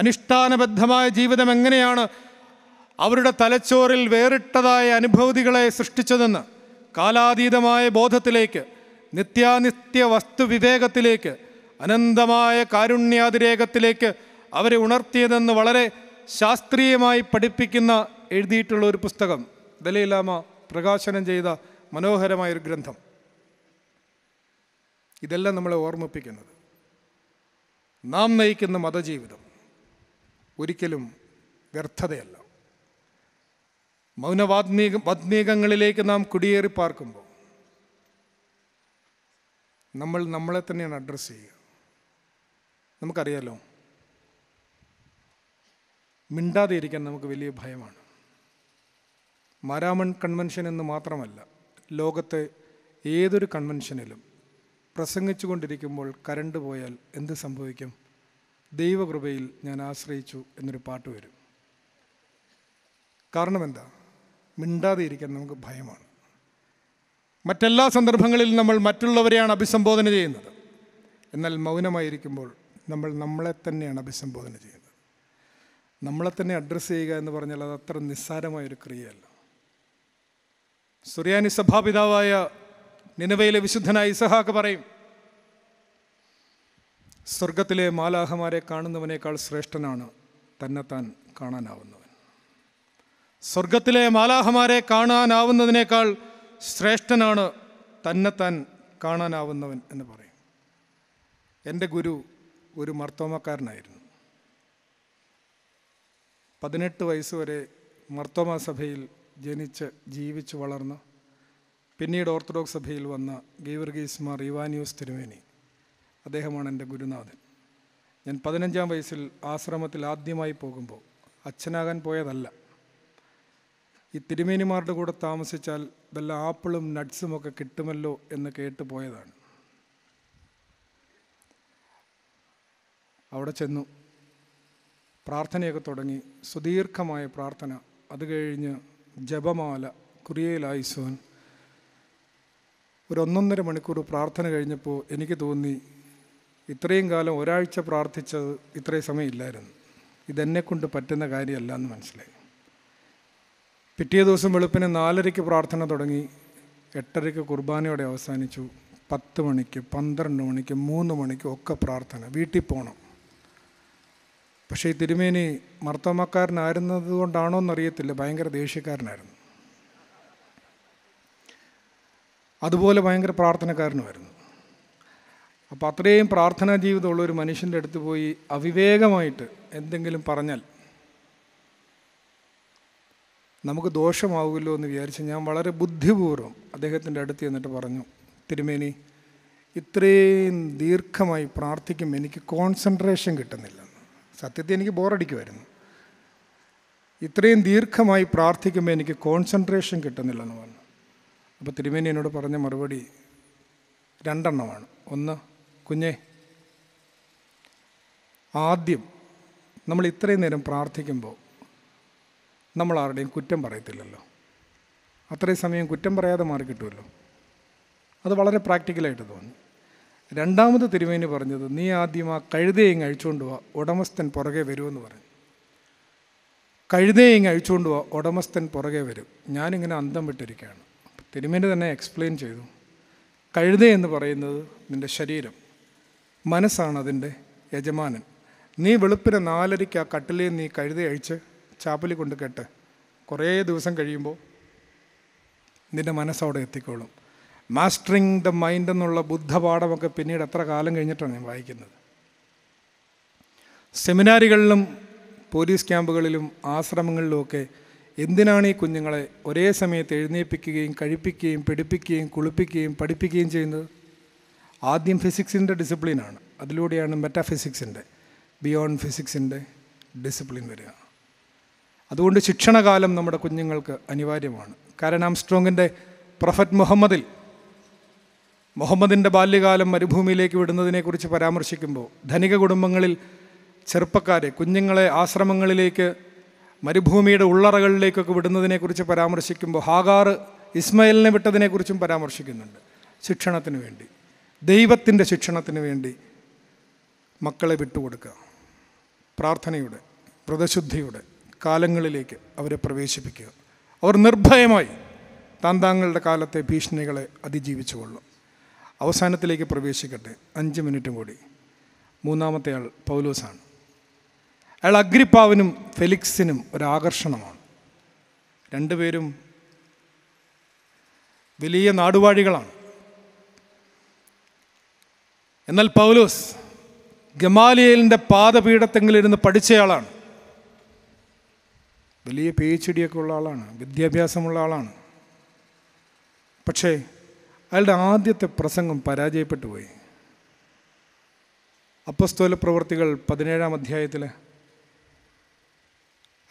അനുഷ്ഠാനബദ്ധമായ ജീവിതം എങ്ങനെയാണ് അവരുടെ തലച്ചോറിൽ വേറിട്ടതായ അനുഭൂതികളെ സൃഷ്ടിച്ചതെന്ന് കാലാതീതമായ ബോധത്തിലേക്ക് നിത്യാനിത്യ വസ്തുവിവേകത്തിലേക്ക് അനന്തമായ കാരുണ്യാതിരേകത്തിലേക്ക് അവരെ ഉണർത്തിയതെന്ന് വളരെ ശാസ്ത്രീയമായി പഠിപ്പിക്കുന്ന എഴുതിയിട്ടുള്ള ഒരു പുസ്തകം ദലൈലാമ പ്രകാശനം ചെയ്ത മനോഹരമായൊരു ഗ്രന്ഥം ഇതെല്ലാം നമ്മളെ ഓർമ്മിപ്പിക്കുന്നത് നാം നയിക്കുന്ന മതജീവിതം ഒരിക്കലും വ്യർത്ഥതയല്ല മൗനവാത്മീക വാത്മീകങ്ങളിലേക്ക് നാം കുടിയേറി പാർക്കുമ്പോൾ നമ്മൾ നമ്മളെ തന്നെയാണ് അഡ്രസ്സ് ചെയ്യുക നമുക്കറിയാലോ മിണ്ടാതെ ഇരിക്കാൻ നമുക്ക് വലിയ ഭയമാണ് മരാമൺ കൺവെൻഷൻ എന്ന് മാത്രമല്ല ലോകത്തെ ഏതൊരു കൺവെൻഷനിലും പ്രസംഗിച്ചു കൊണ്ടിരിക്കുമ്പോൾ കരണ്ട് പോയാൽ എന്ത് സംഭവിക്കും ദൈവകൃപയിൽ ഞാൻ ആശ്രയിച്ചു എന്നൊരു പാട്ട് വരും കാരണം എന്താ മിണ്ടാതെ ഇരിക്കാൻ നമുക്ക് ഭയമാണ് മറ്റെല്ലാ സന്ദർഭങ്ങളിലും നമ്മൾ മറ്റുള്ളവരെയാണ് അഭിസംബോധന ചെയ്യുന്നത് എന്നാൽ മൗനമായിരിക്കുമ്പോൾ നമ്മൾ നമ്മളെ തന്നെയാണ് അഭിസംബോധന ചെയ്യുന്നത് നമ്മളെ തന്നെ അഡ്രസ്സ് ചെയ്യുക എന്ന് പറഞ്ഞാൽ അത് അത്ര നിസ്സാരമായൊരു ക്രിയയല്ല സുറിയാനി സഭാപിതാവായ നിലവയിലെ വിശുദ്ധനായ ഇസഹാക്ക് പറയും സ്വർഗത്തിലെ മാലാഹമാരെ കാണുന്നവനേക്കാൾ ശ്രേഷ്ഠനാണ് തന്നെത്താൻ കാണാനാവുന്നവൻ സ്വർഗത്തിലെ മാലാഹമാരെ കാണാനാവുന്നതിനേക്കാൾ ശ്രേഷ്ഠനാണ് തന്നെ താൻ കാണാനാവുന്നവൻ എന്ന് പറയും എൻ്റെ ഗുരു ഒരു മർത്തോമക്കാരനായിരുന്നു പതിനെട്ട് വയസ്സ് വരെ മർത്തോമ സഭയിൽ ജനിച്ച് ജീവിച്ച് വളർന്ന് പിന്നീട് ഓർത്തഡോക്സ് സഭയിൽ വന്ന ഗീവർഗീസ് മാർ ഇവാനിയോസ് തിരുമേനി അദ്ദേഹമാണ് എൻ്റെ ഗുരുനാഥൻ ഞാൻ പതിനഞ്ചാം വയസ്സിൽ ആശ്രമത്തിൽ ആദ്യമായി പോകുമ്പോൾ അച്ഛനാകാൻ പോയതല്ല ഈ തിരുമേനിമാരുടെ കൂടെ താമസിച്ചാൽ വല്ല ആപ്പിളും നട്ട്സും ഒക്കെ കിട്ടുമല്ലോ എന്ന് കേട്ട് പോയതാണ് അവിടെ ചെന്നു പ്രാർത്ഥനയൊക്കെ തുടങ്ങി സുദീർഘമായ പ്രാർത്ഥന അത് കഴിഞ്ഞ് ജപമാല സോൻ ഒരു ഒന്നൊന്നര മണിക്കൂർ പ്രാർത്ഥന കഴിഞ്ഞപ്പോൾ എനിക്ക് തോന്നി ഇത്രയും കാലം ഒരാഴ്ച പ്രാർത്ഥിച്ചത് ഇത്രയും സമയമില്ലായിരുന്നു ഇതെന്നെ കൊണ്ട് പറ്റുന്ന കാര്യമല്ല എന്ന് മനസ്സിലായി പിറ്റേ ദിവസം വെളുപ്പിന് നാലരയ്ക്ക് പ്രാർത്ഥന തുടങ്ങി എട്ടരയ്ക്ക് കുർബാനയോടെ അവസാനിച്ചു പത്ത് മണിക്ക് പന്ത്രണ്ട് മണിക്ക് മൂന്ന് മണിക്ക് ഒക്കെ പ്രാർത്ഥന വീട്ടിൽ പോകണം പക്ഷേ ഈ തിരുമേനി മർത്തോമക്കാരനായിരുന്നത് കൊണ്ടാണോ എന്നറിയത്തില്ല ഭയങ്കര ദേഷ്യക്കാരനായിരുന്നു അതുപോലെ ഭയങ്കര പ്രാർത്ഥനക്കാരനുമായിരുന്നു അപ്പോൾ അത്രയും പ്രാർത്ഥനാ ജീവിതമുള്ള ഒരു മനുഷ്യൻ്റെ അടുത്ത് പോയി അവിവേകമായിട്ട് എന്തെങ്കിലും പറഞ്ഞാൽ നമുക്ക് ദോഷമാവുമല്ലോ എന്ന് വിചാരിച്ച് ഞാൻ വളരെ ബുദ്ധിപൂർവ്വം അദ്ദേഹത്തിൻ്റെ അടുത്ത് ചെന്നിട്ട് പറഞ്ഞു തിരുമേനി ഇത്രയും ദീർഘമായി പ്രാർത്ഥിക്കും എനിക്ക് കോൺസെൻട്രേഷൻ കിട്ടുന്നില്ല സത്യത്തിൽ എനിക്ക് ബോറടിക്കുമായിരുന്നു ഇത്രയും ദീർഘമായി പ്രാർത്ഥിക്കുമ്പോൾ എനിക്ക് കോൺസെൻട്രേഷൻ എന്ന് പറഞ്ഞു അപ്പോൾ തിരുമേനി എന്നോട് പറഞ്ഞ മറുപടി രണ്ടെണ്ണമാണ് ഒന്ന് കുഞ്ഞേ ആദ്യം നമ്മൾ ഇത്രയും നേരം പ്രാർത്ഥിക്കുമ്പോൾ നമ്മൾ ആരുടെയും കുറ്റം പറയത്തില്ലല്ലോ അത്രയും സമയം കുറ്റം പറയാതെ മാറി കിട്ടുമല്ലോ അത് വളരെ പ്രാക്ടിക്കലായിട്ട് തോന്നി രണ്ടാമത് തിരുമേനി പറഞ്ഞത് നീ ആദ്യം ആ കഴുതയും കഴിച്ചുകൊണ്ട് പോവാ ഉടമസ്ഥൻ പുറകെ വരുമെന്ന് പറഞ്ഞു കഴുതയും കഴിച്ചുകൊണ്ട് പോവാ ഉടമസ്ഥൻ പുറകെ വരും ഞാനിങ്ങനെ അന്തം വിട്ടിരിക്കുകയാണ് തിരുമേനി തന്നെ എക്സ്പ്ലെയിൻ ചെയ്തു കഴുത എന്ന് പറയുന്നത് നിൻ്റെ ശരീരം മനസ്സാണ് അതിൻ്റെ യജമാനൻ നീ വെളുപ്പിന് നാലരയ്ക്ക് ആ കട്ടിലേ നീ കഴുതയഴിച്ച് ചാപ്പലിൽ കൊണ്ട് കെട്ട് കുറേ ദിവസം കഴിയുമ്പോൾ നിൻ്റെ മനസ്സവിടെ എത്തിക്കോളും മാസ്റ്ററിങ് ദ മൈൻഡ് എന്നുള്ള ബുദ്ധപാഠമൊക്കെ പിന്നീട് എത്ര കാലം കഴിഞ്ഞിട്ടാണ് ഞാൻ വായിക്കുന്നത് സെമിനാരികളിലും പോലീസ് ക്യാമ്പുകളിലും ആശ്രമങ്ങളിലുമൊക്കെ എന്തിനാണ് ഈ കുഞ്ഞുങ്ങളെ ഒരേ സമയത്ത് എഴുന്നേൽപ്പിക്കുകയും കഴിപ്പിക്കുകയും പിടിപ്പിക്കുകയും കുളിപ്പിക്കുകയും പഠിപ്പിക്കുകയും ചെയ്യുന്നത് ആദ്യം ഫിസിക്സിൻ്റെ ഡിസിപ്ലിനാണ് അതിലൂടെയാണ് മെറ്റാഫിസിക്സിൻ്റെ ബിയോണ്ട് ഫിസിക്സിൻ്റെ ഡിസിപ്ലിൻ വരിക അതുകൊണ്ട് ശിക്ഷണകാലം നമ്മുടെ കുഞ്ഞുങ്ങൾക്ക് അനിവാര്യമാണ് കാരണം ആംസ്ട്രോങ്ങിൻ്റെ പ്രൊഫറ്റ് മുഹമ്മദിൽ മുഹമ്മദിൻ്റെ ബാല്യകാലം മരുഭൂമിയിലേക്ക് വിടുന്നതിനെക്കുറിച്ച് പരാമർശിക്കുമ്പോൾ ധനിക കുടുംബങ്ങളിൽ ചെറുപ്പക്കാരെ കുഞ്ഞുങ്ങളെ ആശ്രമങ്ങളിലേക്ക് മരുഭൂമിയുടെ ഉള്ളറകളിലേക്കൊക്കെ വിടുന്നതിനെക്കുറിച്ച് പരാമർശിക്കുമ്പോൾ ഹാഗാർ ഇസ്മയിലിനെ വിട്ടതിനെക്കുറിച്ചും പരാമർശിക്കുന്നുണ്ട് ശിക്ഷണത്തിന് വേണ്ടി ദൈവത്തിൻ്റെ ശിക്ഷണത്തിന് വേണ്ടി മക്കളെ വിട്ടുകൊടുക്കുക പ്രാർത്ഥനയുടെ വ്രതശുദ്ധിയുടെ കാലങ്ങളിലേക്ക് അവരെ പ്രവേശിപ്പിക്കുക അവർ നിർഭയമായി താൻ താങ്കളുടെ കാലത്തെ ഭീഷണികളെ അതിജീവിച്ചു കൊള്ളും അവസാനത്തിലേക്ക് പ്രവേശിക്കട്ടെ അഞ്ച് മിനിറ്റും കൂടി മൂന്നാമത്തെ ആൾ പൗലോസാണ് അയാൾ അഗ്രിപ്പാവിനും ഫെലിക്സിനും ഒരാകർഷണമാണ് രണ്ടുപേരും വലിയ നാടുവാഴികളാണ് എന്നാൽ പൗലോസ് ഗമാലിയലിൻ്റെ പാതപീഠത്തെങ്കിലിരുന്ന് പഠിച്ചയാളാണ് വലിയ പി എച്ച് ഒക്കെ ഉള്ള ആളാണ് വിദ്യാഭ്യാസമുള്ള ആളാണ് പക്ഷേ അയാളുടെ ആദ്യത്തെ പ്രസംഗം പരാജയപ്പെട്ടു പോയി അപ്പസ്തോല പ്രവർത്തികൾ പതിനേഴാം അധ്യായത്തിൽ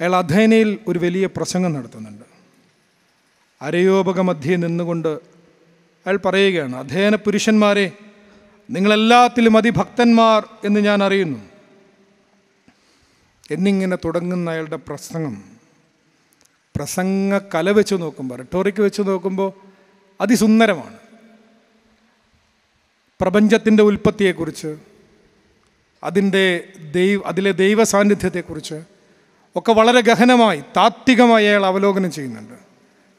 അയാൾ അധൈനയിൽ ഒരു വലിയ പ്രസംഗം നടത്തുന്നുണ്ട് അരയോപക നിന്നുകൊണ്ട് അയാൾ പറയുകയാണ് അധ്യയന പുരുഷന്മാരെ നിങ്ങളെല്ലാത്തിലും അതിഭക്തന്മാർ എന്ന് ഞാൻ അറിയുന്നു എന്നിങ്ങനെ തുടങ്ങുന്ന അയാളുടെ പ്രസംഗം പ്രസംഗ കല വെച്ച് നോക്കുമ്പോൾ റിട്ടോറിക്ക് വെച്ച് നോക്കുമ്പോൾ അതിസുന്ദരമാണ് പ്രപഞ്ചത്തിൻ്റെ ഉൽപ്പത്തിയെക്കുറിച്ച് അതിൻ്റെ ദൈവ അതിലെ ദൈവ സാന്നിധ്യത്തെക്കുറിച്ച് ഒക്കെ വളരെ ഗഹനമായി താത്വികമായി അയാൾ അവലോകനം ചെയ്യുന്നുണ്ട്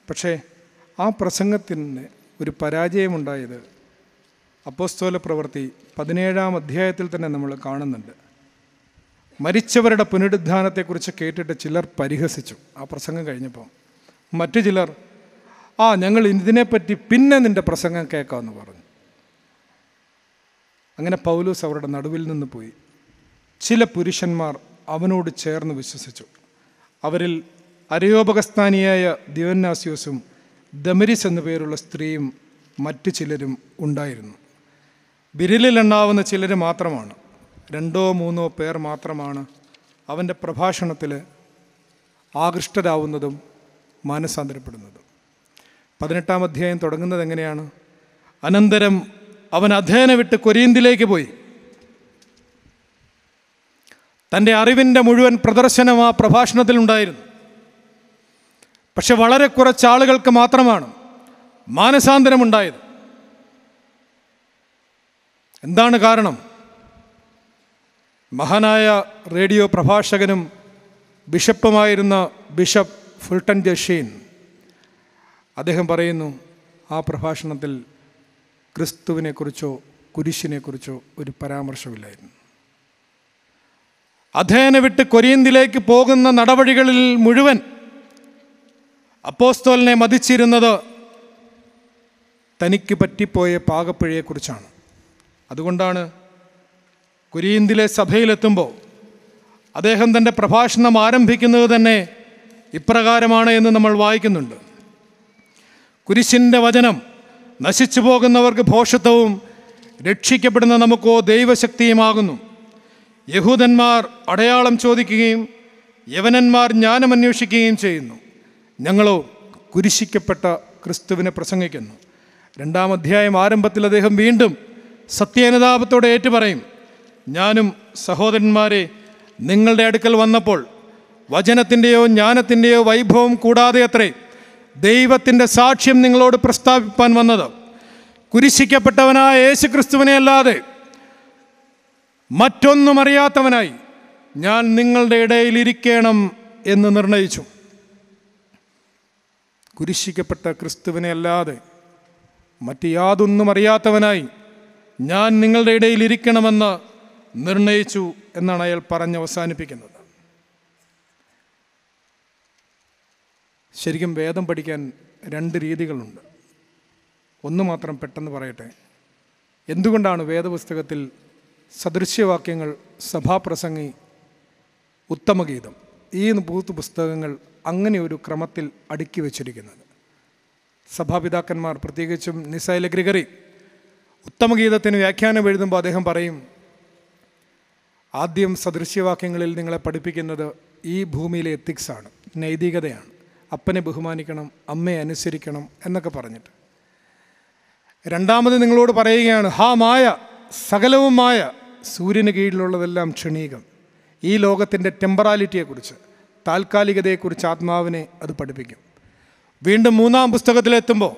പക്ഷേ ആ പ്രസംഗത്തിന് ഒരു പരാജയമുണ്ടായത് അപ്പോസ്തോല പ്രവൃത്തി പതിനേഴാം അധ്യായത്തിൽ തന്നെ നമ്മൾ കാണുന്നുണ്ട് മരിച്ചവരുടെ പുനരുദ്ധാനത്തെക്കുറിച്ച് കേട്ടിട്ട് ചിലർ പരിഹസിച്ചു ആ പ്രസംഗം കഴിഞ്ഞപ്പോൾ മറ്റു ചിലർ ആ ഞങ്ങൾ ഇതിനെപ്പറ്റി പിന്നെ നിൻ്റെ പ്രസംഗം കേൾക്കാമെന്ന് പറഞ്ഞു അങ്ങനെ പൗലൂസ് അവരുടെ നടുവിൽ നിന്ന് പോയി ചില പുരുഷന്മാർ അവനോട് ചേർന്ന് വിശ്വസിച്ചു അവരിൽ അരയോപകസ്ഥാനിയായ ദിവന്നാസ്യോസും ദമരിസ് എന്നു പേരുള്ള സ്ത്രീയും മറ്റു ചിലരും ഉണ്ടായിരുന്നു വിരലിലെണ്ണാവുന്ന ചിലർ മാത്രമാണ് രണ്ടോ മൂന്നോ പേർ മാത്രമാണ് അവൻ്റെ പ്രഭാഷണത്തിൽ ആകൃഷ്ടരാവുന്നതും മനസ്സാന്തരപ്പെടുന്നതും പതിനെട്ടാം അധ്യായം തുടങ്ങുന്നത് എങ്ങനെയാണ് അനന്തരം അവൻ അധ്യയനം വിട്ട് കൊരിയന്തിലേക്ക് പോയി തൻ്റെ അറിവിൻ്റെ മുഴുവൻ പ്രദർശനം ആ പ്രഭാഷണത്തിലുണ്ടായിരുന്നു പക്ഷെ വളരെ കുറച്ച് ആളുകൾക്ക് മാത്രമാണ് മാനസാന്തരമുണ്ടായത് എന്താണ് കാരണം മഹാനായ റേഡിയോ പ്രഭാഷകനും ബിഷപ്പുമായിരുന്ന ബിഷപ്പ് ഫുൾട്ടൻ ജഷീൻ അദ്ദേഹം പറയുന്നു ആ പ്രഭാഷണത്തിൽ ക്രിസ്തുവിനെക്കുറിച്ചോ കുരിശിനെക്കുറിച്ചോ ഒരു പരാമർശമില്ലായിരുന്നു അധേന വിട്ട് കൊരിയന്തിലേക്ക് പോകുന്ന നടപടികളിൽ മുഴുവൻ അപ്പോസ്തോലിനെ മതിച്ചിരുന്നത് തനിക്ക് പറ്റിപ്പോയ പാകപ്പിഴയെക്കുറിച്ചാണ് അതുകൊണ്ടാണ് കുരിയന്തിലെ സഭയിലെത്തുമ്പോൾ അദ്ദേഹം തൻ്റെ പ്രഭാഷണം ആരംഭിക്കുന്നത് തന്നെ ഇപ്രകാരമാണ് എന്ന് നമ്മൾ വായിക്കുന്നുണ്ട് കുരിശിൻ്റെ വചനം നശിച്ചു പോകുന്നവർക്ക് ഭോഷത്വവും രക്ഷിക്കപ്പെടുന്ന നമുക്കോ ദൈവശക്തിയുമാകുന്നു യഹൂദന്മാർ അടയാളം ചോദിക്കുകയും യവനന്മാർ ജ്ഞാനം അന്വേഷിക്കുകയും ചെയ്യുന്നു ഞങ്ങളോ കുരിശിക്കപ്പെട്ട ക്രിസ്തുവിനെ പ്രസംഗിക്കുന്നു രണ്ടാം അധ്യായം ആരംഭത്തിൽ അദ്ദേഹം വീണ്ടും സത്യാനുതാപത്തോടെ ഏറ്റുപറയും ഞാനും സഹോദരന്മാരെ നിങ്ങളുടെ അടുക്കൽ വന്നപ്പോൾ വചനത്തിൻ്റെയോ ജ്ഞാനത്തിൻ്റെയോ വൈഭവം കൂടാതെ അത്രേ ദൈവത്തിൻ്റെ സാക്ഷ്യം നിങ്ങളോട് പ്രസ്താവിപ്പാൻ വന്നത് കുരിശിക്കപ്പെട്ടവനായ യേശുക്രിസ്തുവിനെ അല്ലാതെ മറ്റൊന്നും അറിയാത്തവനായി ഞാൻ നിങ്ങളുടെ ഇടയിൽ എന്ന് നിർണയിച്ചു കുരിശിക്കപ്പെട്ട ക്രിസ്തുവിനെ അല്ലാതെ മറ്റ് യാതൊന്നും അറിയാത്തവനായി ഞാൻ നിങ്ങളുടെ ഇടയിൽ ഇരിക്കണമെന്ന് നിർണയിച്ചു എന്നാണ് അയാൾ പറഞ്ഞ് അവസാനിപ്പിക്കുന്നത് ശരിക്കും വേദം പഠിക്കാൻ രണ്ട് രീതികളുണ്ട് ഒന്ന് മാത്രം പെട്ടെന്ന് പറയട്ടെ എന്തുകൊണ്ടാണ് വേദപുസ്തകത്തിൽ സദൃശ്യവാക്യങ്ങൾ സഭാപ്രസംഗി ഉത്തമഗീതം ഈ പൂത്ത് പുസ്തകങ്ങൾ അങ്ങനെ ഒരു ക്രമത്തിൽ അടുക്കി വച്ചിരിക്കുന്നത് സഭാപിതാക്കന്മാർ പ്രത്യേകിച്ചും നിസൈല ഗ്രിഗറി ഉത്തമഗീതത്തിന് വ്യാഖ്യാനം എഴുതുമ്പോൾ അദ്ദേഹം പറയും ആദ്യം സദൃശ്യവാക്യങ്ങളിൽ നിങ്ങളെ പഠിപ്പിക്കുന്നത് ഈ ഭൂമിയിലെ എത്തിക്സാണ് നൈതികതയാണ് അപ്പനെ ബഹുമാനിക്കണം അമ്മയെ അനുസരിക്കണം എന്നൊക്കെ പറഞ്ഞിട്ട് രണ്ടാമത് നിങ്ങളോട് പറയുകയാണ് ഹാ മായ സകലവും മായ സൂര്യന് കീഴിലുള്ളതെല്ലാം ക്ഷണീകം ഈ ലോകത്തിൻ്റെ ടെമ്പറാലിറ്റിയെക്കുറിച്ച് താൽക്കാലികതയെക്കുറിച്ച് ആത്മാവിനെ അത് പഠിപ്പിക്കും വീണ്ടും മൂന്നാം പുസ്തകത്തിലെത്തുമ്പോൾ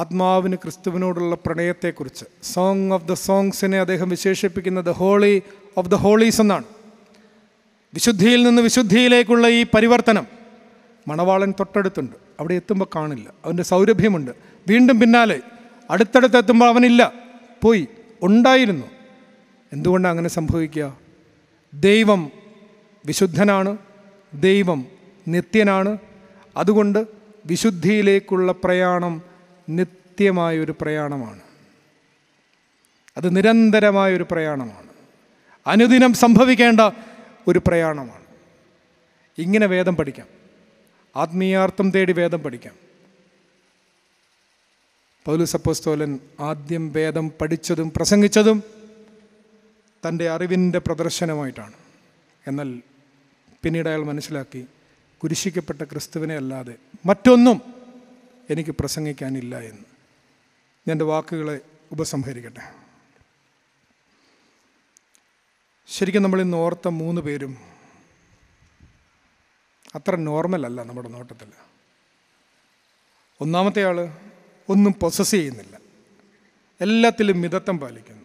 ആത്മാവിന് ക്രിസ്തുവിനോടുള്ള പ്രണയത്തെക്കുറിച്ച് സോങ് ഓഫ് ദ സോങ്സിനെ അദ്ദേഹം വിശേഷിപ്പിക്കുന്നത് ഹോളി ഓഫ് ദ ഹോളീസ് എന്നാണ് വിശുദ്ധിയിൽ നിന്ന് വിശുദ്ധിയിലേക്കുള്ള ഈ പരിവർത്തനം മണവാളൻ തൊട്ടടുത്തുണ്ട് അവിടെ എത്തുമ്പോൾ കാണില്ല അവൻ്റെ സൗരഭ്യമുണ്ട് വീണ്ടും പിന്നാലെ അടുത്തടുത്ത് എത്തുമ്പോൾ അവനില്ല പോയി ഉണ്ടായിരുന്നു എന്തുകൊണ്ടാണ് അങ്ങനെ സംഭവിക്കുക ദൈവം വിശുദ്ധനാണ് ദൈവം നിത്യനാണ് അതുകൊണ്ട് വിശുദ്ധിയിലേക്കുള്ള പ്രയാണം നിത്യമായൊരു പ്രയാണമാണ് അത് നിരന്തരമായൊരു പ്രയാണമാണ് അനുദിനം സംഭവിക്കേണ്ട ഒരു പ്രയാണമാണ് ഇങ്ങനെ വേദം പഠിക്കാം ആത്മീയാർത്ഥം തേടി വേദം പഠിക്കാം പൗലുസപ്പോസ്തോലൻ ആദ്യം വേദം പഠിച്ചതും പ്രസംഗിച്ചതും തൻ്റെ അറിവിൻ്റെ പ്രദർശനമായിട്ടാണ് എന്നാൽ പിന്നീട് അയാൾ മനസ്സിലാക്കി കുരിശിക്കപ്പെട്ട ക്രിസ്തുവിനെ അല്ലാതെ മറ്റൊന്നും എനിക്ക് പ്രസംഗിക്കാനില്ല എന്ന് ഞാൻ എൻ്റെ വാക്കുകളെ ഉപസംഹരിക്കട്ടെ ശരിക്കും നമ്മൾ ഇന്ന് ഓർത്ത മൂന്ന് പേരും അത്ര നോർമലല്ല നമ്മുടെ നോട്ടത്തിൽ ഒന്നാമത്തെ ആൾ ഒന്നും പ്രൊസസ് ചെയ്യുന്നില്ല എല്ലാത്തിലും മിതത്വം പാലിക്കുന്നു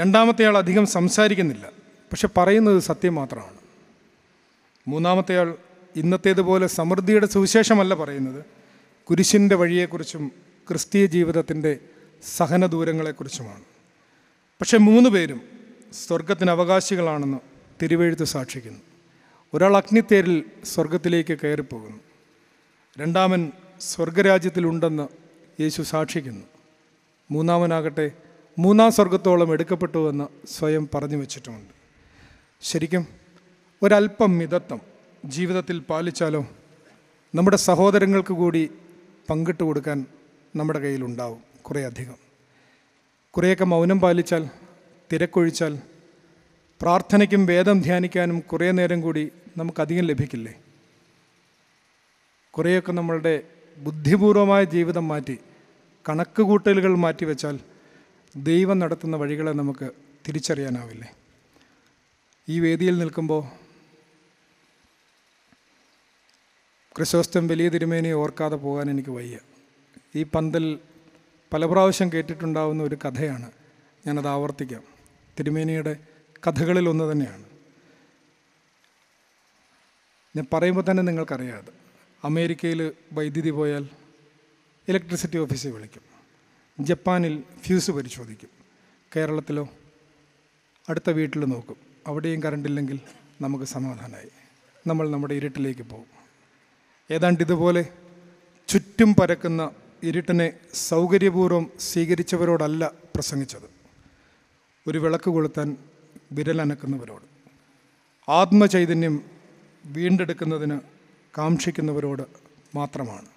രണ്ടാമത്തെ ആൾ അധികം സംസാരിക്കുന്നില്ല പക്ഷെ പറയുന്നത് സത്യം മാത്രമാണ് മൂന്നാമത്തെ ആൾ ഇന്നത്തേതുപോലെ സമൃദ്ധിയുടെ സുവിശേഷമല്ല പറയുന്നത് കുരിശിൻ്റെ വഴിയെക്കുറിച്ചും ക്രിസ്തീയ ജീവിതത്തിൻ്റെ സഹന ദൂരങ്ങളെക്കുറിച്ചുമാണ് പക്ഷെ മൂന്ന് പേരും സ്വർഗത്തിന് അവകാശികളാണെന്ന് തിരുവെഴുത്ത് സാക്ഷിക്കുന്നു ഒരാൾ അഗ്നിത്തേരിൽ സ്വർഗത്തിലേക്ക് കയറിപ്പോകുന്നു രണ്ടാമൻ സ്വർഗരാജ്യത്തിലുണ്ടെന്ന് യേശു സാക്ഷിക്കുന്നു മൂന്നാമനാകട്ടെ മൂന്നാം സ്വർഗത്തോളം എന്ന് സ്വയം പറഞ്ഞു വച്ചിട്ടുമുണ്ട് ശരിക്കും ഒരല്പം മിതത്വം ജീവിതത്തിൽ പാലിച്ചാലോ നമ്മുടെ സഹോദരങ്ങൾക്ക് കൂടി പങ്കിട്ട് കൊടുക്കാൻ നമ്മുടെ കയ്യിലുണ്ടാവും കുറേ അധികം കുറേയൊക്കെ മൗനം പാലിച്ചാൽ തിരക്കൊഴിച്ചാൽ പ്രാർത്ഥനയ്ക്കും വേദം ധ്യാനിക്കാനും കുറേ നേരം കൂടി നമുക്കധികം ലഭിക്കില്ലേ കുറേയൊക്കെ നമ്മളുടെ ബുദ്ധിപൂർവമായ ജീവിതം മാറ്റി കണക്ക് കൂട്ടലുകൾ മാറ്റിവെച്ചാൽ ദൈവം നടത്തുന്ന വഴികളെ നമുക്ക് തിരിച്ചറിയാനാവില്ലേ ഈ വേദിയിൽ നിൽക്കുമ്പോൾ ക്രിസോസ്തം വലിയ തിരുമേനിയെ ഓർക്കാതെ പോകാൻ എനിക്ക് വയ്യ ഈ പന്തൽ പല പ്രാവശ്യം കേട്ടിട്ടുണ്ടാവുന്ന ഒരു കഥയാണ് ഞാനത് ആവർത്തിക്കാം തിരുമേനിയുടെ കഥകളിൽ ഒന്ന് തന്നെയാണ് ഞാൻ പറയുമ്പോൾ തന്നെ അത് അമേരിക്കയിൽ വൈദ്യുതി പോയാൽ ഇലക്ട്രിസിറ്റി ഓഫീസിൽ വിളിക്കും ജപ്പാനിൽ ഫ്യൂസ് പരിശോധിക്കും കേരളത്തിലോ അടുത്ത വീട്ടിൽ നോക്കും അവിടെയും കറണ്ടില്ലെങ്കിൽ നമുക്ക് സമാധാനമായി നമ്മൾ നമ്മുടെ ഇരുട്ടിലേക്ക് പോകും ഏതാണ്ട് ഇതുപോലെ ചുറ്റും പരക്കുന്ന ഇരുട്ടിനെ സൗകര്യപൂർവ്വം സ്വീകരിച്ചവരോടല്ല പ്രസംഗിച്ചത് ഒരു വിളക്ക് കൊളുത്താൻ വിരലനക്കുന്നവരോട് ആത്മചൈതന്യം വീണ്ടെടുക്കുന്നതിന് കാക്ഷിക്കുന്നവരോട് മാത്രമാണ്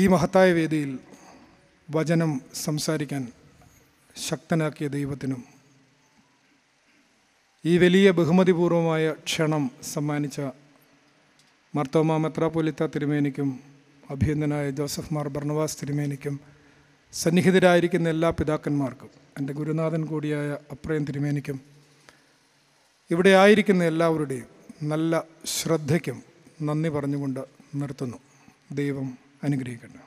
ഈ മഹത്തായ വേദിയിൽ വചനം സംസാരിക്കാൻ ശക്തനാക്കിയ ദൈവത്തിനും ഈ വലിയ ബഹുമതിപൂർവമായ ക്ഷണം സമ്മാനിച്ച മർത്തോമ മെത്രാപ്പൊലിത്ത തിരുമേനിക്കും അഭിയന്തനായ ജോസഫ് മാർ ഭർണവാസ് തിരുമേനിക്കും സന്നിഹിതരായിരിക്കുന്ന എല്ലാ പിതാക്കന്മാർക്കും എൻ്റെ ഗുരുനാഥൻ കൂടിയായ അപ്രയം തിരുമേനിക്കും ഇവിടെ ആയിരിക്കുന്ന എല്ലാവരുടെയും നല്ല ശ്രദ്ധയ്ക്കും നന്ദി പറഞ്ഞുകൊണ്ട് നിർത്തുന്നു ദൈവം അനുഗ്രഹിക്കട്ടെ